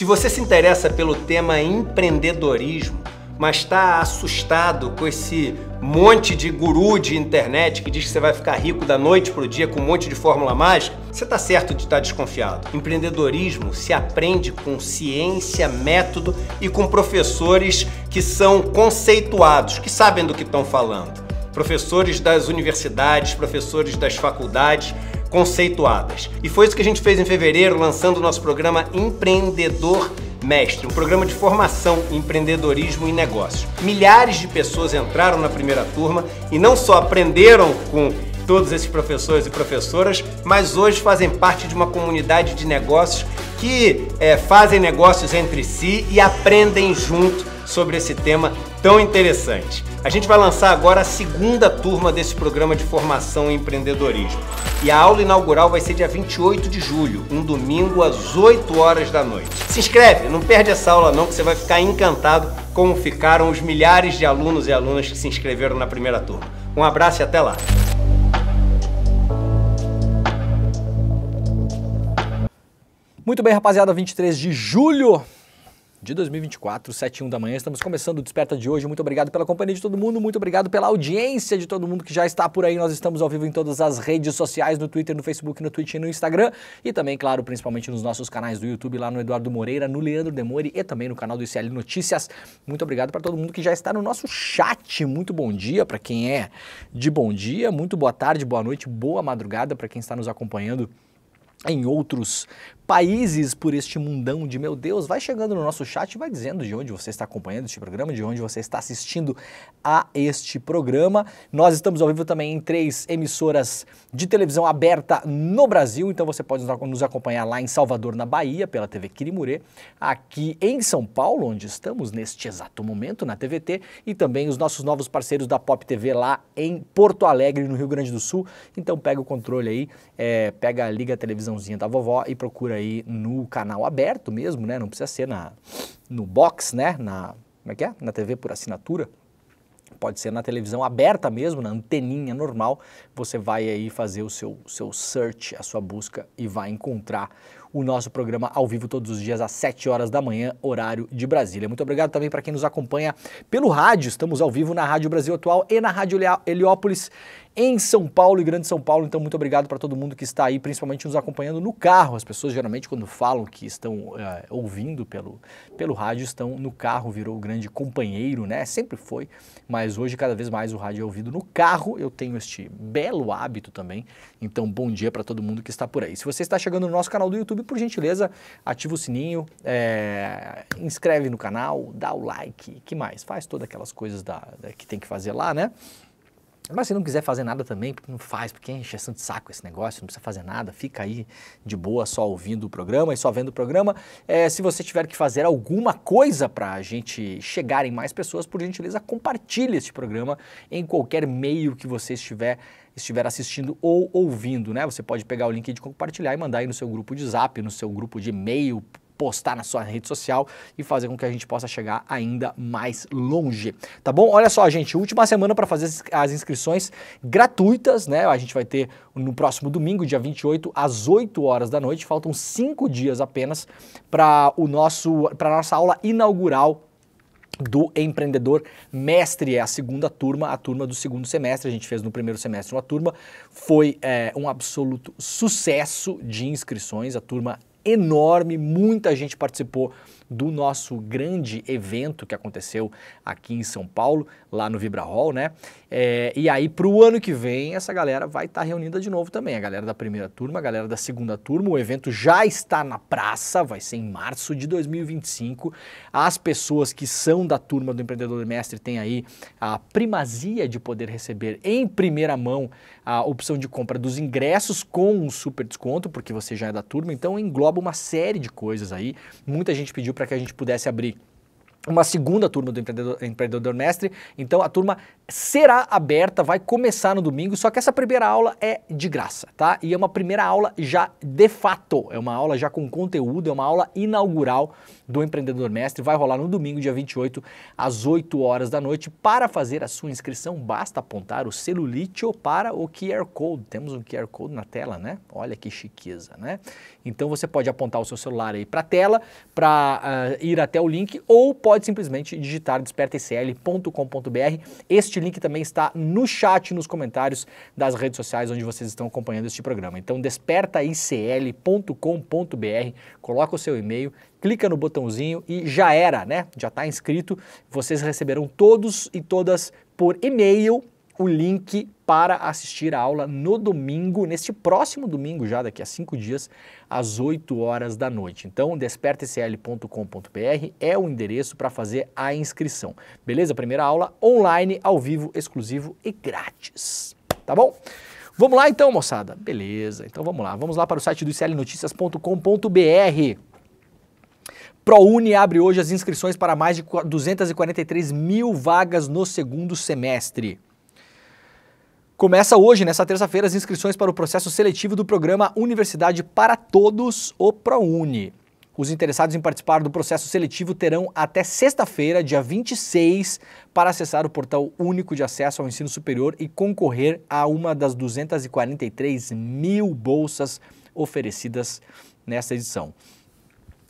Se você se interessa pelo tema empreendedorismo, mas está assustado com esse monte de guru de internet que diz que você vai ficar rico da noite para o dia com um monte de fórmula mágica, você está certo de estar tá desconfiado. Empreendedorismo se aprende com ciência, método e com professores que são conceituados, que sabem do que estão falando. Professores das universidades, professores das faculdades, conceituadas. E foi isso que a gente fez em fevereiro, lançando o nosso programa Empreendedor Mestre, um programa de formação em empreendedorismo e negócios. Milhares de pessoas entraram na primeira turma e não só aprenderam com todos esses professores e professoras, mas hoje fazem parte de uma comunidade de negócios que é, fazem negócios entre si e aprendem junto sobre esse tema tão interessante. A gente vai lançar agora a segunda turma desse programa de formação em empreendedorismo. E a aula inaugural vai ser dia 28 de julho, um domingo às 8 horas da noite. Se inscreve, não perde essa aula não, que você vai ficar encantado como ficaram os milhares de alunos e alunas que se inscreveram na primeira turma. Um abraço e até lá! Muito bem, rapaziada, 23 de julho, de 2024, 7 e 1 da manhã. Estamos começando o Desperta de hoje. Muito obrigado pela companhia de todo mundo, muito obrigado pela audiência de todo mundo que já está por aí. Nós estamos ao vivo em todas as redes sociais, no Twitter, no Facebook, no Twitch e no Instagram. E também, claro, principalmente nos nossos canais do YouTube, lá no Eduardo Moreira, no Leandro Demore e também no canal do ICL Notícias. Muito obrigado para todo mundo que já está no nosso chat. Muito bom dia para quem é de bom dia, muito boa tarde, boa noite, boa madrugada para quem está nos acompanhando em outros países por este mundão de meu Deus. Vai chegando no nosso chat e vai dizendo de onde você está acompanhando este programa, de onde você está assistindo a este programa. Nós estamos ao vivo também em três emissoras de televisão aberta no Brasil, então você pode nos acompanhar lá em Salvador, na Bahia, pela TV Quirimurê, aqui em São Paulo, onde estamos neste exato momento, na TVT, e também os nossos novos parceiros da Pop TV lá em Porto Alegre, no Rio Grande do Sul. Então pega o controle aí, é, pega a Liga Televisão televisãozinha da vovó e procura aí no canal aberto mesmo, né? Não precisa ser na, no box, né? Na, como é que é? Na TV por assinatura. Pode ser na televisão aberta mesmo, na anteninha normal. Você vai aí fazer o seu, seu search, a sua busca e vai encontrar o nosso programa ao vivo todos os dias às 7 horas da manhã, horário de Brasília. Muito obrigado também para quem nos acompanha pelo rádio. Estamos ao vivo na Rádio Brasil Atual e na Rádio Heliópolis em São Paulo e Grande São Paulo. Então, muito obrigado para todo mundo que está aí, principalmente nos acompanhando no carro. As pessoas geralmente, quando falam que estão é, ouvindo pelo, pelo rádio, estão no carro, virou o grande companheiro, né? Sempre foi, mas hoje, cada vez mais, o rádio é ouvido no carro. Eu tenho este belo hábito também. Então, bom dia para todo mundo que está por aí. Se você está chegando no nosso canal do YouTube, por gentileza, ativa o sininho, é, inscreve no canal, dá o like, que mais? Faz todas aquelas coisas da, da que tem que fazer lá, né? Mas se não quiser fazer nada também, porque não faz, porque é encheção assim de saco esse negócio, não precisa fazer nada, fica aí de boa só ouvindo o programa e só vendo o programa. É, se você tiver que fazer alguma coisa para a gente chegar em mais pessoas, por gentileza, compartilhe este programa em qualquer meio que você estiver estiver assistindo ou ouvindo, né? Você pode pegar o link de compartilhar e mandar aí no seu grupo de zap, no seu grupo de e-mail, postar na sua rede social e fazer com que a gente possa chegar ainda mais longe, tá bom? Olha só, gente, última semana para fazer as inscrições gratuitas, né? A gente vai ter no próximo domingo, dia 28, às 8 horas da noite. Faltam 5 dias apenas para o nosso para nossa aula inaugural do empreendedor mestre, é a segunda turma, a turma do segundo semestre. A gente fez no primeiro semestre uma turma, foi é, um absoluto sucesso de inscrições. A turma enorme, muita gente participou do nosso grande evento que aconteceu aqui em São Paulo, lá no Vibra Hall, né? É, e aí, para o ano que vem, essa galera vai estar tá reunida de novo também. A galera da primeira turma, a galera da segunda turma. O evento já está na praça, vai ser em março de 2025. As pessoas que são da turma do empreendedor mestre têm aí a primazia de poder receber em primeira mão a opção de compra dos ingressos com um super desconto, porque você já é da turma. Então, engloba uma série de coisas aí. Muita gente pediu para que a gente pudesse abrir uma segunda turma do empreendedor, empreendedor, Mestre. Então a turma será aberta, vai começar no domingo, só que essa primeira aula é de graça, tá? E é uma primeira aula já de fato, é uma aula já com conteúdo, é uma aula inaugural do Empreendedor Mestre vai rolar no domingo, dia 28, às 8 horas da noite. Para fazer a sua inscrição, basta apontar o celulite ou para o QR Code. Temos um QR Code na tela, né? Olha que chiqueza, né? Então você pode apontar o seu celular aí para a tela, para uh, ah, ir até o link, ou pode simplesmente digitar despertaicl.com.br. Este link também está no chat, nos comentários das redes sociais onde vocês estão acompanhando este programa. Então, despertaicl.com.br, coloca o seu e-mail clica no botãozinho e já era, né? Já está inscrito. Vocês receberão todos e todas por e-mail o link para assistir a aula no domingo, neste próximo domingo, já daqui a cinco dias, às 8 horas da noite. Então, despertecl.com.br é o endereço para fazer a inscrição. Beleza? Primeira aula online, ao vivo, exclusivo e grátis. Tá bom? Vamos lá então, moçada. Beleza. Então vamos lá. Vamos lá para o site do iclnoticias.com.br. ProUni abre hoje as inscrições para mais de 243 mil vagas no segundo semestre. Começa hoje, nessa terça-feira, as inscrições para o processo seletivo do programa Universidade para Todos, o ProUni. Os interessados em participar do processo seletivo terão até sexta-feira, dia 26, para acessar o portal único de acesso ao ensino superior e concorrer a uma das 243 mil bolsas oferecidas nesta edição.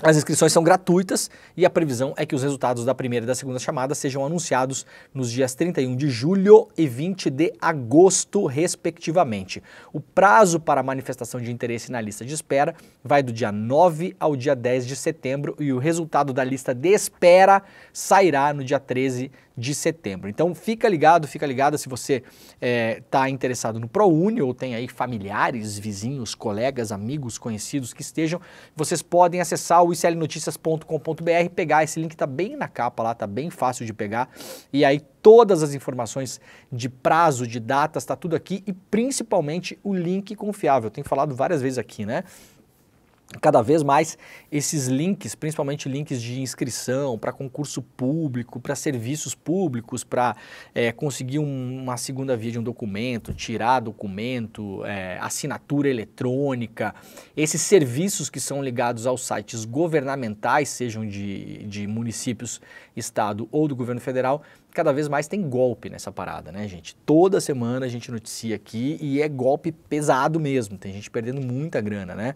As inscrições são gratuitas e a previsão é que os resultados da primeira e da segunda chamada sejam anunciados nos dias 31 de julho e 20 de agosto, respectivamente. O prazo para manifestação de interesse na lista de espera vai do dia 9 ao dia 10 de setembro e o resultado da lista de espera sairá no dia 13 de setembro. Então fica ligado, fica ligada se você está eh, é, interessado no ProUni ou tem aí familiares, vizinhos, colegas, amigos, conhecidos que estejam, vocês podem acessar o iclnoticias.com.br, pegar esse link, está bem na capa lá, está bem fácil de pegar. E aí todas as informações de prazo, de datas, está tudo aqui e principalmente o link confiável. Eu tenho falado várias vezes aqui, né? cada vez mais esses links, principalmente links de inscrição para concurso público, para serviços públicos, para é, eh, conseguir um, uma segunda via de um documento, tirar documento, é, assinatura eletrônica, esses serviços que são ligados aos sites governamentais, sejam de, de municípios, estado ou do governo federal, cada vez mais tem golpe nessa parada, né, gente? Toda semana a gente noticia aqui e é golpe pesado mesmo, tem gente perdendo muita grana, né?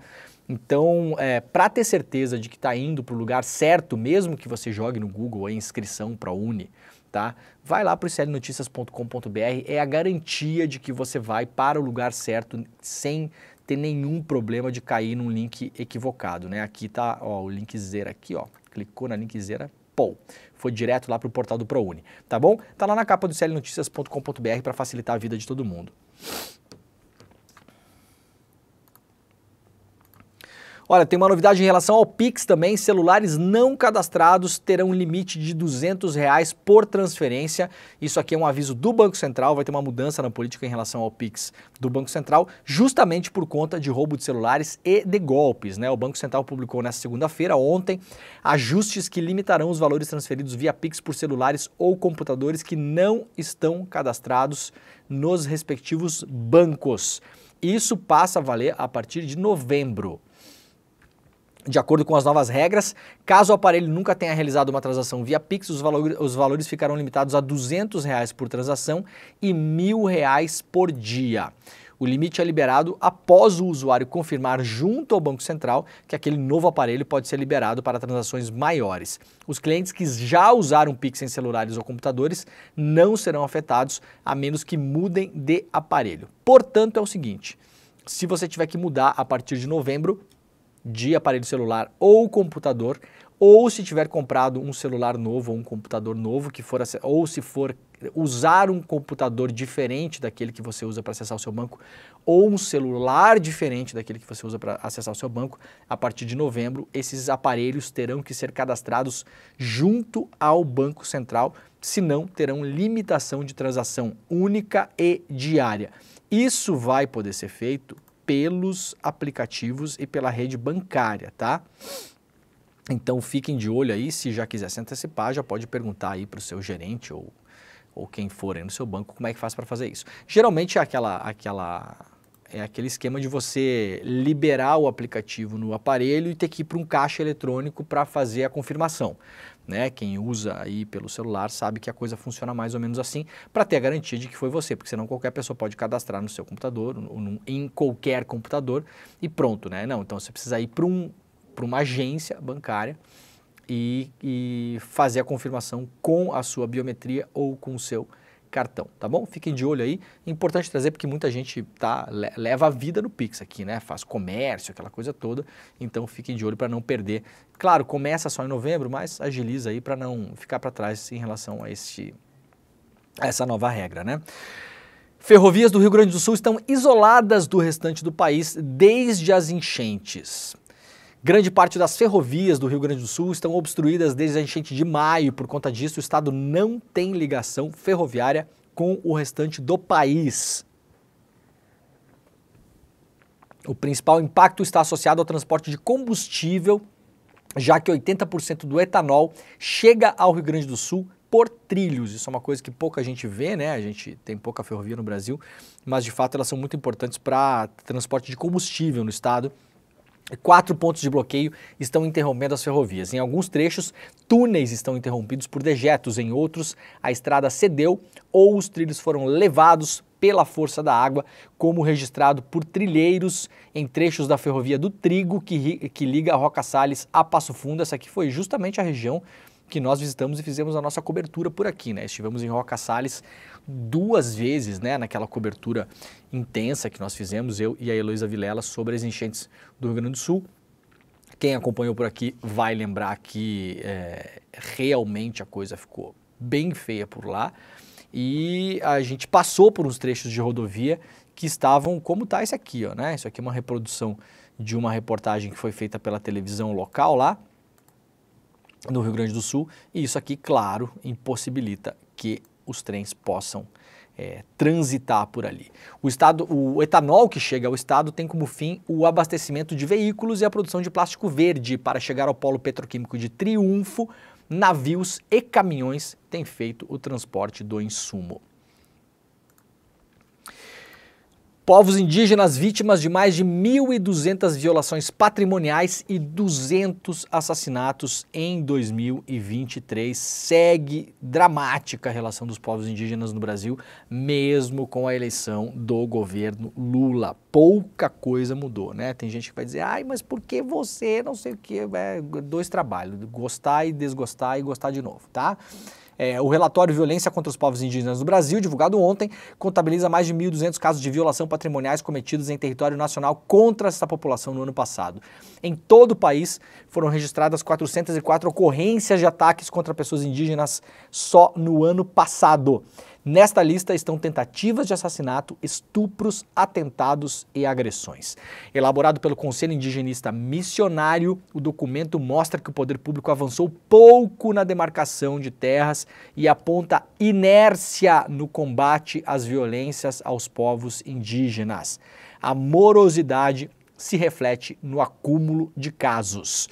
Então, é, para ter certeza de que está indo para o lugar certo, mesmo que você jogue no Google a inscrição para a Uni, tá? Vai lá para o clnoticias.com.br, é a garantia de que você vai para o lugar certo sem ter nenhum problema de cair num link equivocado, né? Aqui está o o linkzera aqui, ó. Clicou na linkzera, Pou. Foi direto lá para o portal do ProUni, tá bom? Tá lá na capa do clnoticias.com.br para facilitar a vida de todo mundo. Olha, tem uma novidade em relação ao Pix também. Celulares não cadastrados terão um limite de 200 reais por transferência. Isso aqui é um aviso do Banco Central. Vai ter uma mudança na política em relação ao Pix do Banco Central, justamente por conta de roubo de celulares e de golpes. Né? O Banco Central publicou nesta segunda-feira, ontem, ajustes que limitarão os valores transferidos via Pix por celulares ou computadores que não estão cadastrados nos respectivos bancos. Isso passa a valer a partir de novembro. De acordo com as novas regras, caso o aparelho nunca tenha realizado uma transação via Pix, os, valor, os valores ficarão limitados a R$ reais por transação e R$ reais por dia. O limite é liberado após o usuário confirmar junto ao Banco Central que aquele novo aparelho pode ser liberado para transações maiores. Os clientes que já usaram Pix em celulares ou computadores não serão afetados, a menos que mudem de aparelho. Portanto, é o seguinte: se você tiver que mudar a partir de novembro, de aparelho celular ou computador, ou se tiver comprado um celular novo ou um computador novo, que for ou se for usar um computador diferente daquele que você usa para acessar o seu banco, ou um celular diferente daquele que você usa para acessar o seu banco, a partir de novembro, esses aparelhos terão que ser cadastrados junto ao Banco Central, senão terão limitação de transação única e diária. Isso vai poder ser feito pelos aplicativos e pela rede bancária, tá? Então fiquem de olho aí, se já quiser se antecipar, já pode perguntar aí para o seu gerente ou, ou quem for aí no seu banco como é que faz para fazer isso. Geralmente é aquela, aquela, é aquele esquema de você liberar o aplicativo no aparelho e ter que ir para um caixa eletrônico para fazer a confirmação né? Quem usa aí pelo celular sabe que a coisa funciona mais ou menos assim, para ter a garantia de que foi você, porque senão qualquer pessoa pode cadastrar no seu computador, ou num, em qualquer computador e pronto, né? Não, então você precisa ir para um, para uma agência bancária e, e fazer a confirmação com a sua biometria ou com o seu cartão, tá bom? Fiquem de olho aí. importante trazer porque muita gente tá, leva a vida no Pix aqui, né? Faz comércio, aquela coisa toda. Então fiquem de olho para não perder. Claro, começa só em novembro, mas agiliza aí para não ficar para trás em relação a, este, a essa nova regra, né? Ferrovias do Rio Grande do Sul estão isoladas do restante do país desde as enchentes. Grande parte das ferrovias do Rio Grande do Sul estão obstruídas desde a enchente de maio. Por conta disso, o estado não tem ligação ferroviária com o restante do país. O principal impacto está associado ao transporte de combustível, já que 80% do etanol chega ao Rio Grande do Sul por trilhos. Isso é uma coisa que pouca gente vê, né? A gente tem pouca ferrovia no Brasil, mas de fato elas são muito importantes para transporte de combustível no estado Quatro pontos de bloqueio estão interrompendo as ferrovias. Em alguns trechos, túneis estão interrompidos por dejetos, em outros, a estrada cedeu ou os trilhos foram levados pela força da água, como registrado por trilheiros em trechos da ferrovia do Trigo, que, que liga a Roca Salles a Passo Fundo. Essa aqui foi justamente a região que nós visitamos e fizemos a nossa cobertura por aqui, né? Estivemos em Roca Salles duas vezes, né, naquela cobertura intensa que nós fizemos, eu e a Heloísa Vilela, sobre as enchentes do Rio Grande do Sul. Quem acompanhou por aqui vai lembrar que é, realmente a coisa ficou bem feia por lá. E a gente passou por uns trechos de rodovia que estavam como tá esse aqui, ó, né? Isso aqui é uma reprodução de uma reportagem que foi feita pela televisão local lá no Rio Grande do Sul, e isso aqui, claro, impossibilita que os trens possam é, transitar por ali. O, estado, o etanol que chega ao estado tem como fim o abastecimento de veículos e a produção de plástico verde. Para chegar ao polo petroquímico de Triunfo, navios e caminhões têm feito o transporte do insumo. Povos indígenas vítimas de mais de 1.200 violações patrimoniais e 200 assassinatos em 2023. Segue dramática a relação dos povos indígenas no Brasil, mesmo com a eleição do governo Lula. Pouca coisa mudou, né? Tem gente que vai dizer, ai, mas por que você não sei o quê? É, dois trabalhos, gostar e desgostar e gostar de novo, tá? É, o relatório Violência contra os Povos Indígenas do Brasil, divulgado ontem, contabiliza mais de 1.200 casos de violação patrimoniais cometidos em território nacional contra essa população no ano passado. Em todo o país, foram registradas 404 ocorrências de ataques contra pessoas indígenas só no ano passado. Nesta lista estão tentativas de assassinato, estupros, atentados e agressões. Elaborado pelo Conselho Indigenista Missionário, o documento mostra que o poder público avançou pouco na demarcação de terras e aponta inércia no combate às violências aos povos indígenas. A morosidade se reflete no acúmulo de casos.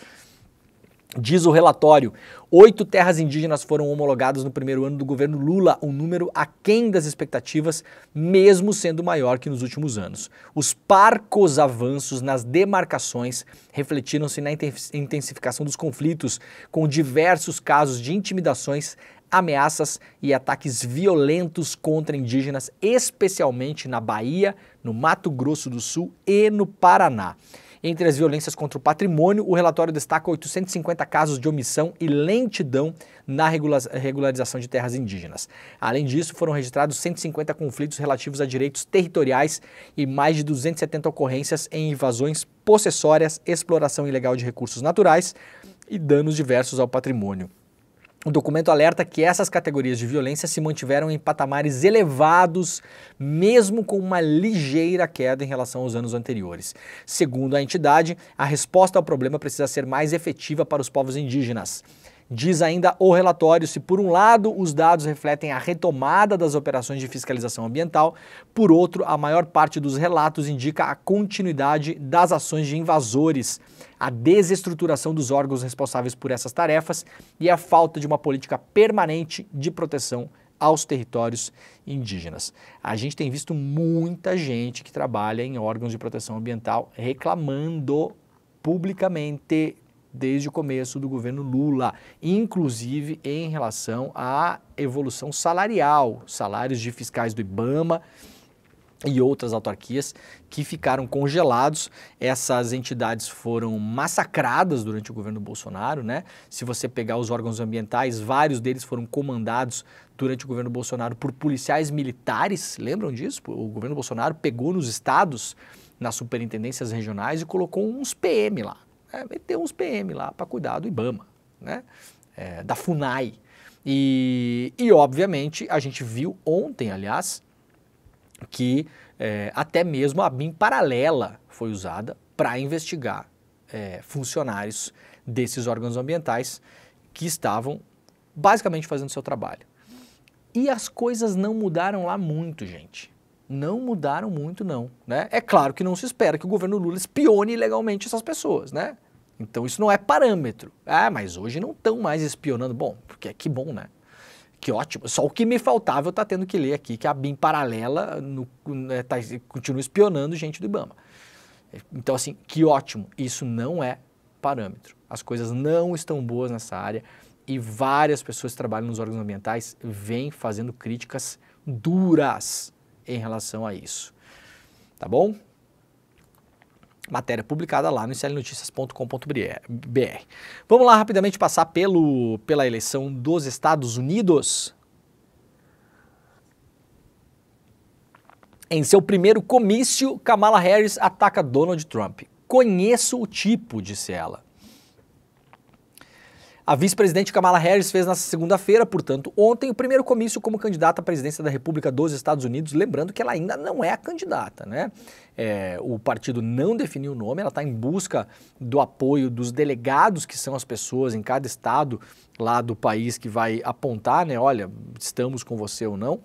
Diz o relatório, oito terras indígenas foram homologadas no primeiro ano do governo Lula, um número aquém das expectativas, mesmo sendo maior que nos últimos anos. Os parcos avanços nas demarcações refletiram-se na intensificação dos conflitos, com diversos casos de intimidações, ameaças e ataques violentos contra indígenas, especialmente na Bahia, no Mato Grosso do Sul e no Paraná. Entre as violências contra o patrimônio, o relatório destaca 850 casos de omissão e lentidão na regularização de terras indígenas. Além disso, foram registrados 150 conflitos relativos a direitos territoriais e mais de 270 ocorrências em invasões possessórias, exploração ilegal de recursos naturais e danos diversos ao patrimônio. O documento alerta que essas categorias de violência se mantiveram em patamares elevados, mesmo com uma ligeira queda em relação aos anos anteriores. Segundo a entidade, a resposta ao problema precisa ser mais efetiva para os povos indígenas. Diz ainda o relatório se, por um lado, os dados refletem a retomada das operações de fiscalização ambiental, por outro, a maior parte dos relatos indica a continuidade das ações de invasores, a desestruturação dos órgãos responsáveis por essas tarefas e a falta de uma política permanente de proteção aos territórios indígenas. A gente tem visto muita gente que trabalha em órgãos de proteção ambiental reclamando publicamente desde o começo do governo Lula, inclusive em relação à evolução salarial, salários de fiscais do IBAMA e outras autarquias que ficaram congelados. Essas entidades foram massacradas durante o governo Bolsonaro, né? Se você pegar os órgãos ambientais, vários deles foram comandados durante o governo Bolsonaro por policiais militares. Lembram disso? O governo Bolsonaro pegou nos estados, nas superintendências regionais e colocou uns PM lá é, meter uns PM lá para cuidar do IBAMA, né? É, da FUNAI. E, e, obviamente, a gente viu ontem, aliás, que é, até mesmo a BIM paralela foi usada para investigar é, funcionários desses órgãos ambientais que estavam basicamente fazendo seu trabalho. E as coisas não mudaram lá muito, gente não mudaram muito, não. Né? É claro que não se espera que o governo Lula espione ilegalmente essas pessoas, né? Então isso não é parâmetro. Ah, mas hoje não estão mais espionando. Bom, porque é que bom, né? Que ótimo. Só o que me faltava eu estou tá tendo que ler aqui, que a BIM paralela no, né, tá, continua espionando gente do Ibama. Então, assim, que ótimo. Isso não é parâmetro. As coisas não estão boas nessa área e várias pessoas que trabalham nos órgãos ambientais vêm fazendo críticas duras em relação a isso. Tá bom? Matéria publicada lá no inselenoticias.com.br. Vamos lá rapidamente passar pelo, pela eleição dos Estados Unidos. Em seu primeiro comício, Kamala Harris ataca Donald Trump. Conheço o tipo, disse ela. A vice-presidente Kamala Harris fez nesta segunda-feira, portanto, ontem, o primeiro comício como candidata à presidência da República dos Estados Unidos, lembrando que ela ainda não é a candidata, né? É, o partido não definiu o nome, ela está em busca do apoio dos delegados, que são as pessoas em cada estado lá do país que vai apontar, né? Olha, estamos com você ou não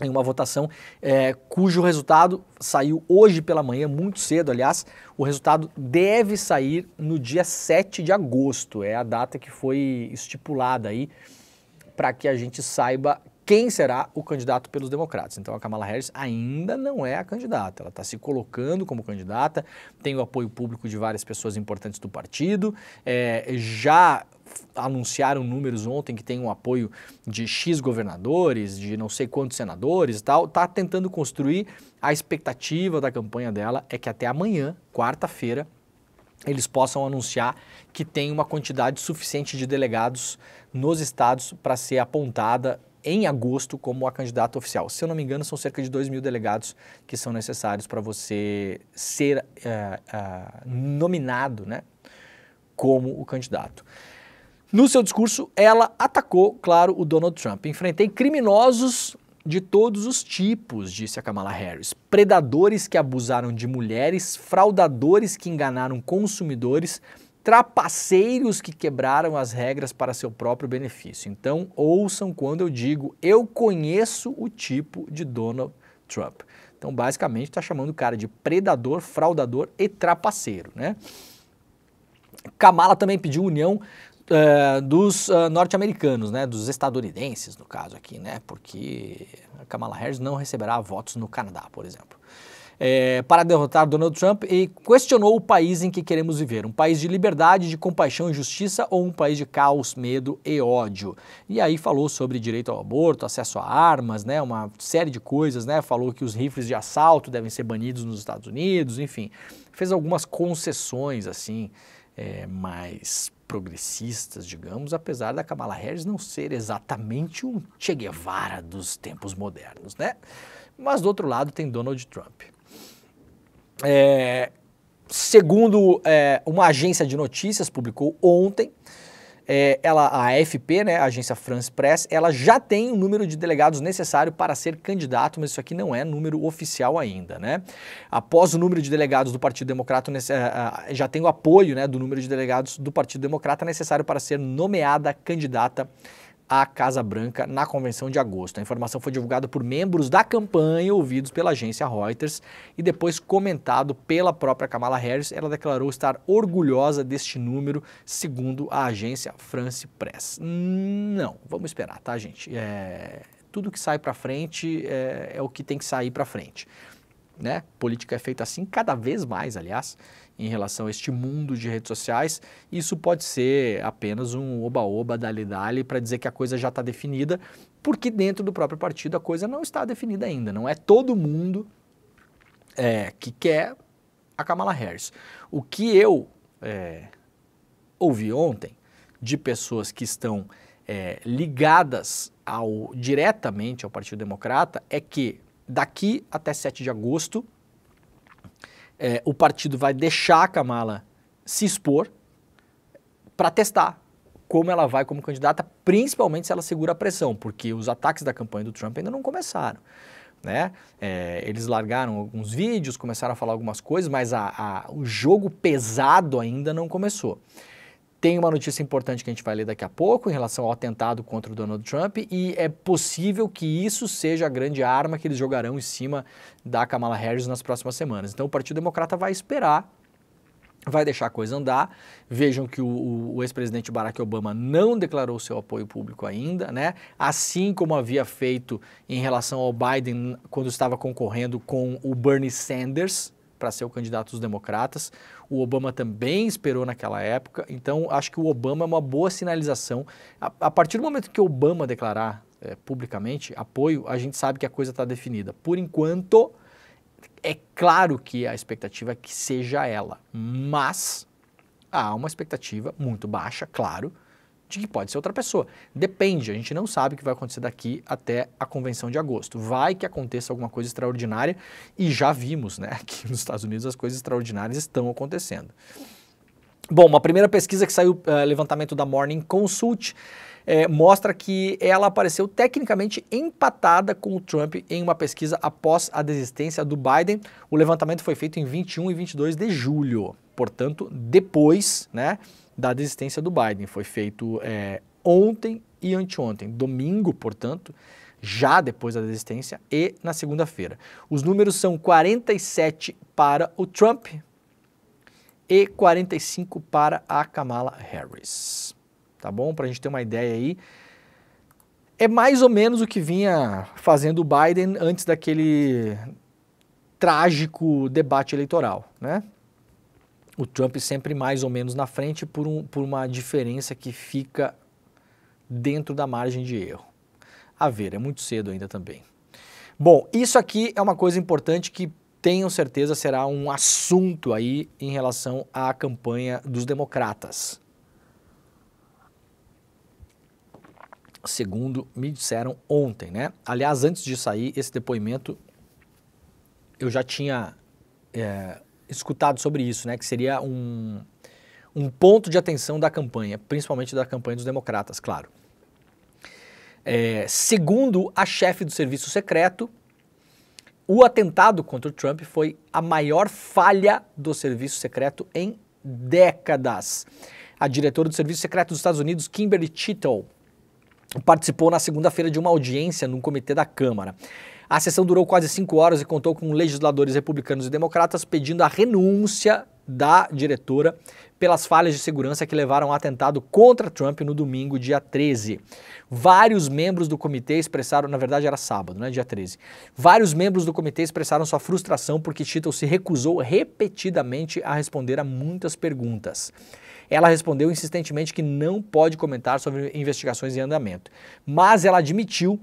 em uma votação é, cujo resultado saiu hoje pela manhã, muito cedo, aliás. O resultado deve sair no dia 7 de agosto, é a data que foi estipulada aí para que a gente saiba quem será o candidato pelos democratas. Então a Kamala Harris ainda não é a candidata, ela está se colocando como candidata, tem o apoio público de várias pessoas importantes do partido, é, já anunciaram números ontem que tem um apoio de X governadores, de não sei quantos senadores e tal, está tentando construir a expectativa da campanha dela é que até amanhã, quarta-feira, eles possam anunciar que tem uma quantidade suficiente de delegados nos estados para ser apontada em agosto como a candidata oficial. Se eu não me engano, são cerca de 2 mil delegados que são necessários para você ser uh, uh, nominado né, como o candidato. No seu discurso, ela atacou, claro, o Donald Trump. Enfrentei criminosos de todos os tipos, disse a Kamala Harris. Predadores que abusaram de mulheres, fraudadores que enganaram consumidores trapaceiros que quebraram as regras para seu próprio benefício. Então, ouçam quando eu digo, eu conheço o tipo de Donald Trump. Então, basicamente, está chamando o cara de predador, fraudador e trapaceiro, né? Kamala também pediu união uh, dos uh, norte-americanos, né? Dos estadunidenses, no caso aqui, né? Porque Kamala Harris não receberá votos no Canadá, por exemplo é, para derrotar Donald Trump e questionou o país em que queremos viver: um país de liberdade, de compaixão e justiça ou um país de caos, medo e ódio. E aí falou sobre direito ao aborto, acesso a armas, né, uma série de coisas, né, falou que os rifles de assalto devem ser banidos nos Estados Unidos, enfim, fez algumas concessões assim. É, mais progressistas, digamos, apesar da Kamala Harris não ser exatamente um Che Guevara dos tempos modernos, né? Mas do outro lado tem Donald Trump. É, segundo é, uma agência de notícias publicou ontem, é, ela, a AFP, né, a agência France Press, ela já tem o número de delegados necessário para ser candidato, mas isso aqui não é número oficial ainda, né? Após o número de delegados do Partido Democrata, nesse, é, é, já tem o apoio, né, do número de delegados do Partido Democrata necessário para ser nomeada candidata à Casa Branca na convenção de agosto. A informação foi divulgada por membros da campanha ouvidos pela agência Reuters e depois comentado pela própria Kamala Harris. Ela declarou estar orgulhosa deste número, segundo a agência France Press. Não, vamos esperar, tá, gente? É... Tudo que sai para frente é... é o que tem que sair para frente. Né? Política é feita assim, cada vez mais, aliás em relação a este mundo de redes sociais. Isso pode ser apenas um oba-oba, dali-dali, para dizer que a coisa já está definida, porque dentro do próprio partido a coisa não está definida ainda. Não é todo mundo é, que quer a Kamala Harris. O que eu é, ouvi ontem de pessoas que estão é, ligadas ao, diretamente ao Partido Democrata é que daqui até 7 de agosto é, o partido vai deixar a Kamala se expor para testar como ela vai como candidata, principalmente se ela segura a pressão, porque os ataques da campanha do Trump ainda não começaram. Né? É, eles largaram alguns vídeos, começaram a falar algumas coisas, mas a, a, o jogo pesado ainda não começou. Tem uma notícia importante que a gente vai ler daqui a pouco em relação ao atentado contra o Donald Trump e é possível que isso seja a grande arma que eles jogarão em cima da Kamala Harris nas próximas semanas. Então o Partido Democrata vai esperar vai deixar a coisa andar. Vejam que o, o, o ex-presidente Barack Obama não declarou seu apoio público ainda, né? Assim como havia feito em relação ao Biden quando estava concorrendo com o Bernie Sanders, para ser o candidato dos democratas. O Obama também esperou naquela época, então acho que o Obama é uma boa sinalização. A, a partir do momento que o Obama declarar é, publicamente apoio, a gente sabe que a coisa está definida. Por enquanto, é claro que a expectativa é que seja ela, mas há uma expectativa muito baixa, claro, de que pode ser outra pessoa. Depende, a gente não sabe o que vai acontecer daqui até a convenção de agosto. Vai que aconteça alguma coisa extraordinária e já vimos, né, que nos Estados Unidos as coisas extraordinárias estão acontecendo. Bom, uma primeira pesquisa que saiu, uh, levantamento da Morning Consult, é, mostra que ela apareceu tecnicamente empatada com o Trump em uma pesquisa após a desistência do Biden. O levantamento foi feito em 21 e 22 de julho, portanto, depois, né, da desistência do Biden. Foi feito é, ontem e anteontem, domingo, portanto, já depois da desistência, e na segunda-feira. Os números são 47 para o Trump e 45 para a Kamala Harris. Tá bom? Para a gente ter uma ideia aí. É mais ou menos o que vinha fazendo o Biden antes daquele trágico debate eleitoral, né? o Trump sempre mais ou menos na frente por, um, por uma diferença que fica dentro da margem de erro. A ver, é muito cedo ainda também. Bom, isso aqui é uma coisa importante que tenham certeza será um assunto aí em relação à campanha dos democratas. Segundo me disseram ontem, né? Aliás, antes de sair esse depoimento, eu já tinha é, escutado sobre isso, né? Que seria um, um ponto de atenção da campanha, principalmente da campanha dos democratas, claro. É, segundo a chefe do serviço secreto, o atentado contra o Trump foi a maior falha do serviço secreto em décadas. A diretora do Serviço Secreto dos Estados Unidos, Kimberly Chittle, participou na segunda-feira de uma audiência num comitê da Câmara. A sessão durou quase cinco horas e contou com legisladores republicanos e democratas pedindo a renúncia da diretora pelas falhas de segurança que levaram ao atentado contra Trump no domingo, dia 13. Vários membros do comitê expressaram, na verdade era sábado, né, dia 13. Vários membros do comitê expressaram sua frustração porque Tito se recusou repetidamente a responder a muitas perguntas. Ela respondeu insistentemente que não pode comentar sobre investigações em andamento, mas ela admitiu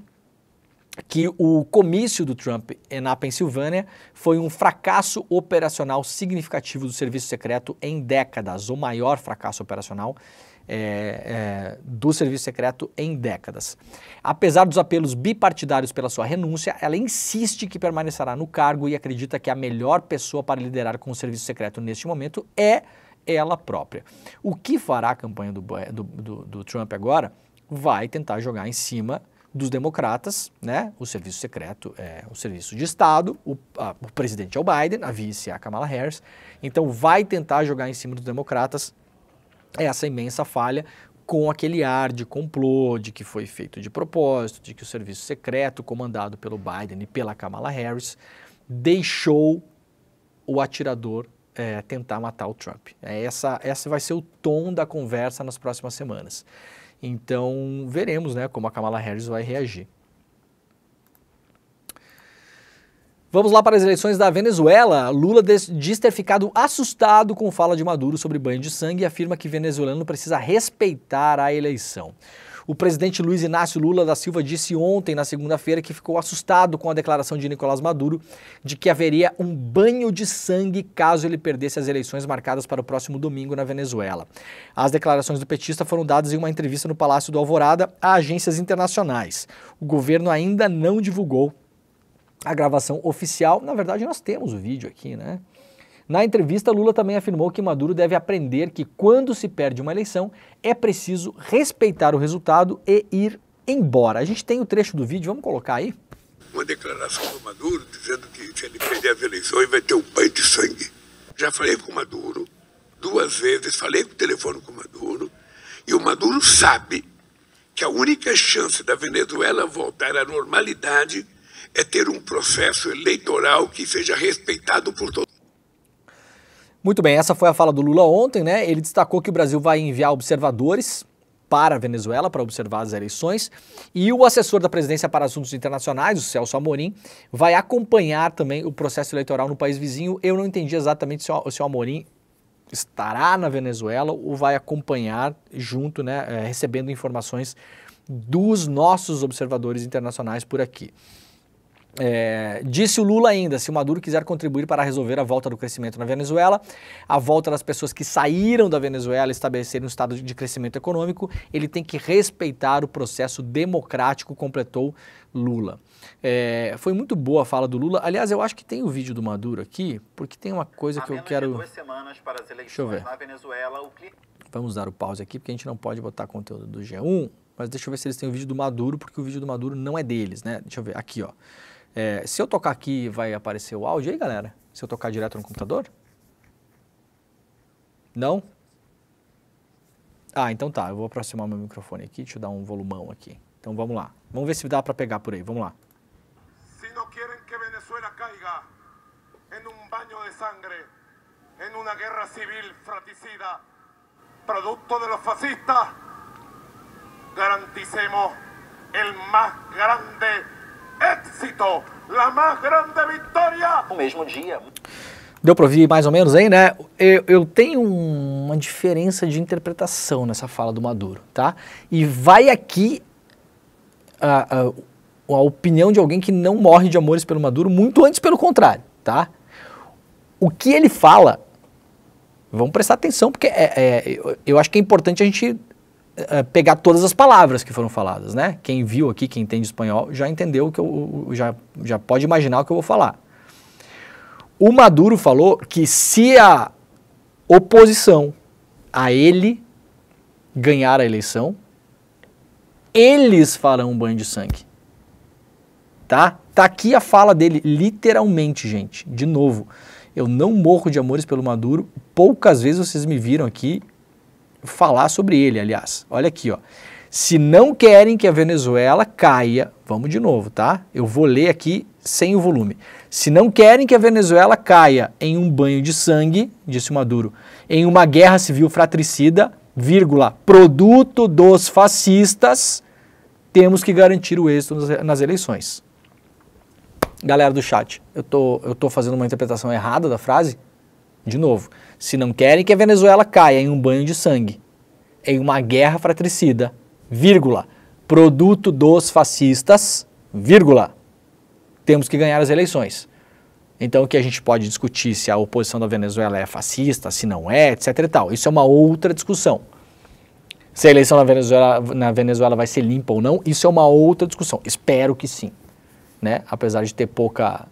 que o comício do Trump na Pensilvânia foi um fracasso operacional significativo do serviço secreto em décadas, o maior fracasso operacional é, é, do serviço secreto em décadas. Apesar dos apelos bipartidários pela sua renúncia, ela insiste que permanecerá no cargo e acredita que a melhor pessoa para liderar com o serviço secreto neste momento é ela própria. O que fará a campanha do, do, do, do Trump agora? Vai tentar jogar em cima dos democratas, né? O serviço secreto é o serviço de Estado, o, a, o presidente é o Biden, a vice é a Kamala Harris. Então vai tentar jogar em cima dos democratas essa imensa falha com aquele ar de complô, de que foi feito de propósito, de que o serviço secreto comandado pelo Biden e pela Kamala Harris deixou o atirador é, tentar matar o Trump. É, essa, essa vai ser o tom da conversa nas próximas semanas. Então, veremos né, como a Kamala Harris vai reagir. Vamos lá para as eleições da Venezuela. Lula diz ter ficado assustado com fala de Maduro sobre banho de sangue e afirma que venezuelano precisa respeitar a eleição. O presidente Luiz Inácio Lula da Silva disse ontem, na segunda-feira, que ficou assustado com a declaração de Nicolás Maduro de que haveria um banho de sangue caso ele perdesse as eleições marcadas para o próximo domingo na Venezuela. As declarações do petista foram dadas em uma entrevista no Palácio do Alvorada a agências internacionais. O governo ainda não divulgou a gravação oficial. Na verdade, nós temos o vídeo aqui, né? Na entrevista, Lula também afirmou que Maduro deve aprender que quando se perde uma eleição, é preciso respeitar o resultado e ir embora. A gente tem o um trecho do vídeo, vamos colocar aí? Uma declaração do Maduro dizendo que se ele perder as eleições vai ter um banho de sangue. Já falei com o Maduro duas vezes, falei por telefone com o Maduro, e o Maduro sabe que a única chance da Venezuela voltar à normalidade é ter um processo eleitoral que seja respeitado por todos. Muito bem, essa foi a fala do Lula ontem, né? Ele destacou que o Brasil vai enviar observadores para a Venezuela para observar as eleições e o assessor da presidência para assuntos internacionais, o Celso Amorim, vai acompanhar também o processo eleitoral no país vizinho. Eu não entendi exatamente se o, se o Amorim estará na Venezuela ou vai acompanhar junto, né, eh, recebendo informações dos nossos observadores internacionais por aqui. É, disse o Lula ainda: se o Maduro quiser contribuir para resolver a volta do crescimento na Venezuela, a volta das pessoas que saíram da Venezuela e estabelecer um estado de crescimento econômico, ele tem que respeitar o processo democrático, completou Lula. É, foi muito boa a fala do Lula. Aliás, eu acho que tem o vídeo do Maduro aqui, porque tem uma coisa a que eu quero. duas semanas para as eleições deixa eu ver. na Venezuela, o... Vamos dar o pause aqui, porque a gente não pode botar conteúdo do G1. Mas deixa eu ver se eles têm o vídeo do Maduro, porque o vídeo do Maduro não é deles, né? Deixa eu ver. Aqui, ó. É, se eu tocar aqui, vai aparecer o áudio aí, galera? Se eu tocar direto no computador? Não? Ah, então tá. Eu vou aproximar meu microfone aqui. Deixa eu dar um volumão aqui. Então vamos lá. Vamos ver se dá para pegar por aí. Vamos lá. Se não querem que Venezuela caiga em um banho de sangue, em uma guerra civil fraticida, produto de fascistas, garanticemos o mais grande éxito, la más grande victoria. No mesmo dia. Deu para ouvir mais ou menos aí, né? Eu, eu tenho uma diferença de interpretação nessa fala do Maduro, tá? E vai aqui a, a, a opinião de alguém que não morre de amores pelo Maduro, muito antes pelo contrário, tá? O que ele fala, vamos prestar atenção, porque é, é, eu, eu acho que é importante a gente eh, eh, pegar todas as palavras que foram faladas, né? Quem viu aqui, quem entende espanhol, já entendeu o que eu, já, já pode imaginar o que eu vou falar. O Maduro falou que se a oposição a ele ganhar a eleição, eles farão um banho de sangue. Tá? Tá aqui a fala dele, literalmente, gente. De novo, eu não morro de amores pelo Maduro. Poucas vezes vocês me viram aqui falar sobre ele, aliás. Olha aqui, ó. Se não querem que a Venezuela caia, vamos de novo, tá? Eu vou ler aqui sem o volume. Se não querem que a Venezuela caia em um banho de sangue, disse Maduro, em uma guerra civil fratricida, vírgula, produto dos fascistas, temos que garantir o êxito nas eleições. Galera do chat, eu tô, eu tô fazendo uma interpretação errada da frase? De novo se não querem que a Venezuela caia em um banho de sangue, em uma guerra fratricida, vírgula, produto dos fascistas, vírgula. Temos que ganhar as eleições. Então, o que a gente pode discutir se a oposição da Venezuela é fascista, se não é, etc e tal. Isso é uma outra discussão. Se a eleição na Venezuela, na Venezuela vai ser limpa ou não, isso é uma outra discussão. Espero que sim, né? apesar de ter pouca,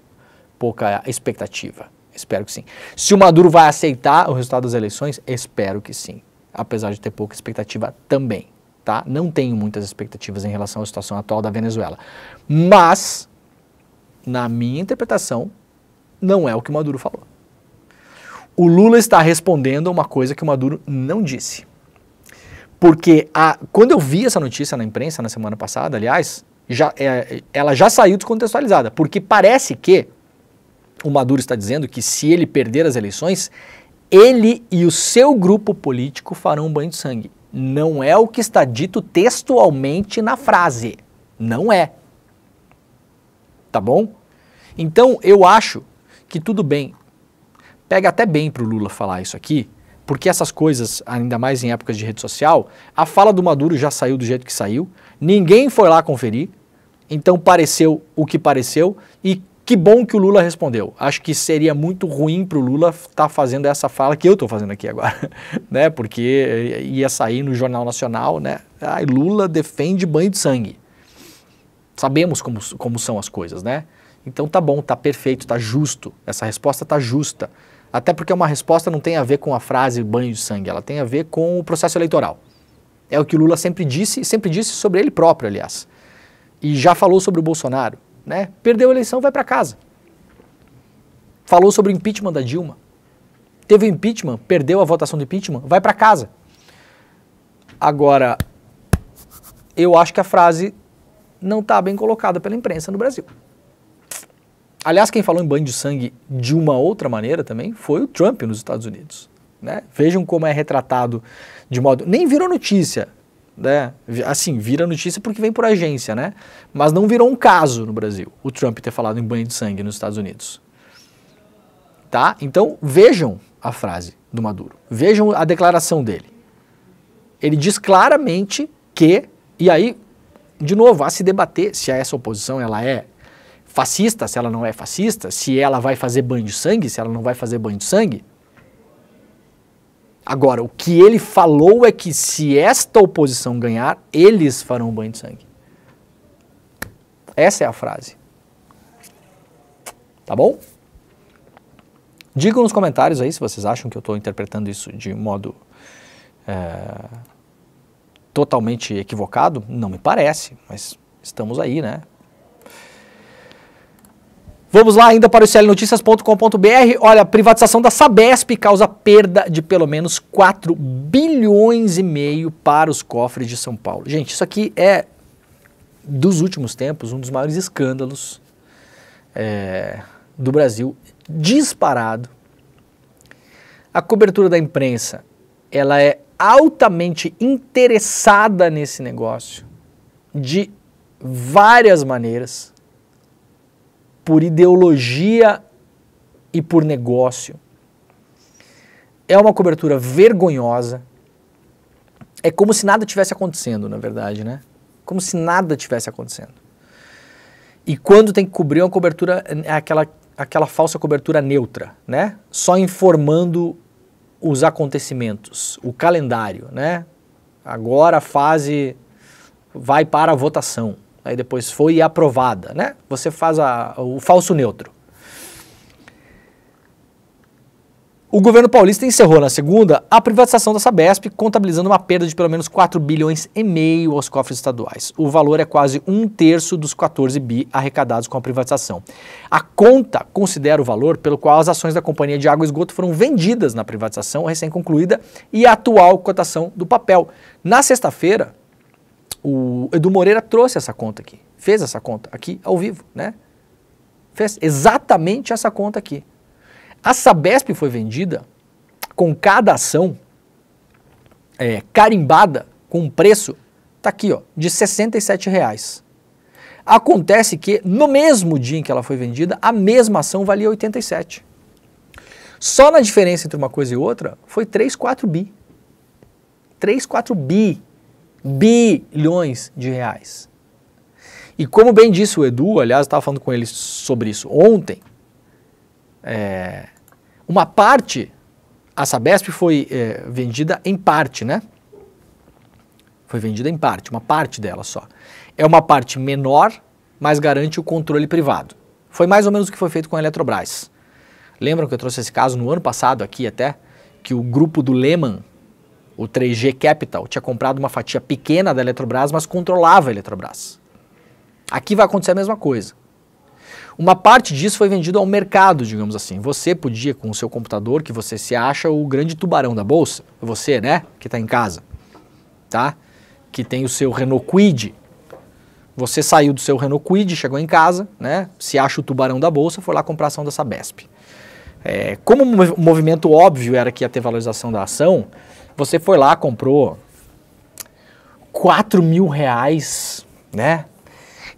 pouca expectativa. Espero que sim. Se o Maduro vai aceitar o resultado das eleições, espero que sim. Apesar de ter pouca expectativa também, tá? Não tenho muitas expectativas em relação à situação atual da Venezuela. Mas, na minha interpretação, não é o que o Maduro falou. O Lula está respondendo a uma coisa que o Maduro não disse. Porque a, quando eu vi essa notícia na imprensa na semana passada, aliás, já, é, ela já saiu descontextualizada, porque parece que o Maduro está dizendo que se ele perder as eleições, ele e o seu grupo político farão um banho de sangue. Não é o que está dito textualmente na frase. Não é. Tá bom? Então eu acho que tudo bem. Pega até bem para o Lula falar isso aqui, porque essas coisas, ainda mais em épocas de rede social, a fala do Maduro já saiu do jeito que saiu, ninguém foi lá conferir, então pareceu o que pareceu e que bom que o Lula respondeu. Acho que seria muito ruim para o Lula estar tá fazendo essa fala que eu estou fazendo aqui agora, né? Porque ia sair no Jornal Nacional, né? Ai, Lula defende banho de sangue. Sabemos como, como são as coisas, né? Então tá bom, tá perfeito, tá justo. Essa resposta tá justa. Até porque uma resposta não tem a ver com a frase banho de sangue, ela tem a ver com o processo eleitoral. É o que o Lula sempre disse, sempre disse sobre ele próprio, aliás. E já falou sobre o Bolsonaro. Né? Perdeu a eleição, vai para casa. Falou sobre o impeachment da Dilma. Teve o impeachment, perdeu a votação do impeachment, vai para casa. Agora, eu acho que a frase não está bem colocada pela imprensa no Brasil. Aliás, quem falou em banho de sangue de uma outra maneira também foi o Trump nos Estados Unidos. Né? Vejam como é retratado de modo. Nem virou notícia, né? Assim, vira notícia porque vem por agência, né? Mas não virou um caso no Brasil o Trump ter falado em banho de sangue nos Estados Unidos. Tá? Então, vejam a frase do Maduro. Vejam a declaração dele. Ele diz claramente que, e aí, de novo, a se debater se é essa oposição ela é fascista, se ela não é fascista, se ela vai fazer banho de sangue, se ela não vai fazer banho de sangue, Agora, o que ele falou é que se esta oposição ganhar, eles farão um banho de sangue. Essa é a frase. Tá bom? Digam nos comentários aí se vocês acham que eu estou interpretando isso de modo é, totalmente equivocado. Não me parece, mas estamos aí, né? Vamos lá ainda para o clnoticias.com.br. Olha, privatização da Sabesp causa perda de pelo menos 4 bilhões e meio para os cofres de São Paulo. Gente, isso aqui é, dos últimos tempos, um dos maiores escândalos é, do Brasil, disparado. A cobertura da imprensa, ela é altamente interessada nesse negócio de várias maneiras por ideologia e por negócio. É uma cobertura vergonhosa. É como se nada tivesse acontecendo, na verdade, né? Como se nada tivesse acontecendo. E quando tem que cobrir uma cobertura, é aquela, aquela falsa cobertura neutra, né? Só informando os acontecimentos, o calendário, né? Agora a fase vai para a votação aí depois foi aprovada, né? Você faz a, o falso neutro. O governo paulista encerrou na segunda a privatização da Sabesp, contabilizando uma perda de pelo menos 4 bilhões e meio aos cofres estaduais. O valor é quase um terço dos 14 bi arrecadados com a privatização. A conta considera o valor pelo qual as ações da Companhia de Água e Esgoto foram vendidas na privatização recém-concluída e a atual cotação do papel. Na sexta-feira, o Edu Moreira trouxe essa conta aqui, fez essa conta aqui ao vivo, né? Fez exatamente essa conta aqui. A Sabesp foi vendida com cada ação é, carimbada com um preço, tá aqui, ó, de 67 reais. Acontece que no mesmo dia em que ela foi vendida, a mesma ação valia 87. Só na diferença entre uma coisa e outra foi 3, 4 bi. 3, 4 bi bilhões de reais. E como bem disse o Edu, aliás, estava falando com ele sobre isso ontem, é, uma parte, a Sabesp foi é, vendida em parte, né? Foi vendida em parte, uma parte dela só. É uma parte menor, mas garante o controle privado. Foi mais ou menos o que foi feito com a Eletrobras. Lembram que eu trouxe esse caso no ano passado aqui até? Que o grupo do Lehman o 3G Capital tinha comprado uma fatia pequena da Eletrobras, mas controlava a Eletrobras. Aqui vai acontecer a mesma coisa. Uma parte disso foi vendido ao mercado, digamos assim. Você podia, com o seu computador, que você se acha o grande tubarão da bolsa, você, né, que está em casa, tá? Que tem o seu Renault Quid. Você saiu do seu Renault Quid, chegou em casa, né, se acha o tubarão da bolsa, foi lá comprar ação da Sabesp. É, como o movimento óbvio era que ia ter valorização da ação, você foi lá, comprou 4 mil reais, né?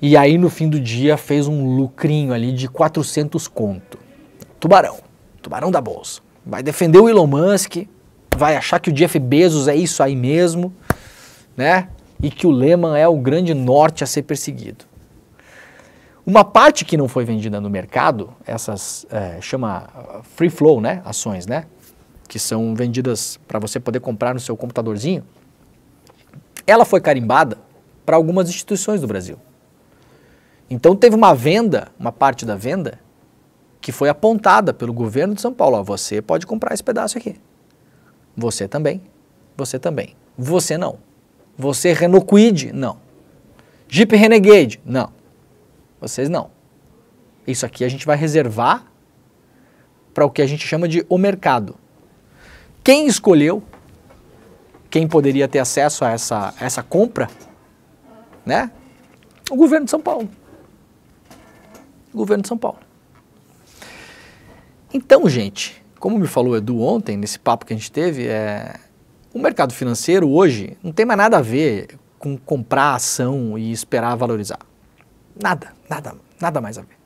E aí no fim do dia fez um lucrinho ali de 400 conto. Tubarão, tubarão da bolsa. Vai defender o Elon Musk, vai achar que o Jeff Bezos é isso aí mesmo, né? E que o Lehman é o grande norte a ser perseguido. Uma parte que não foi vendida no mercado, essas é, chama eh, free flow, né? Ações, né? que são vendidas para você poder comprar no seu computadorzinho, ela foi carimbada para algumas instituições do Brasil. Então teve uma venda, uma parte da venda, que foi apontada pelo governo de São Paulo. Ó, você pode comprar esse pedaço aqui. Você também. Você também. Você não. Você Renault Quid? Não. Jeep Renegade? Não. Vocês não. Isso aqui a gente vai reservar para o que a gente chama de o mercado. Quem escolheu? Quem poderia ter acesso a essa, essa compra? Né? O governo de São Paulo. O governo de São Paulo. Então, gente, como me falou Edu ontem, nesse papo que a gente teve, é, o mercado financeiro hoje não tem mais nada a ver com comprar ação e esperar valorizar. Nada, nada, nada mais a ver.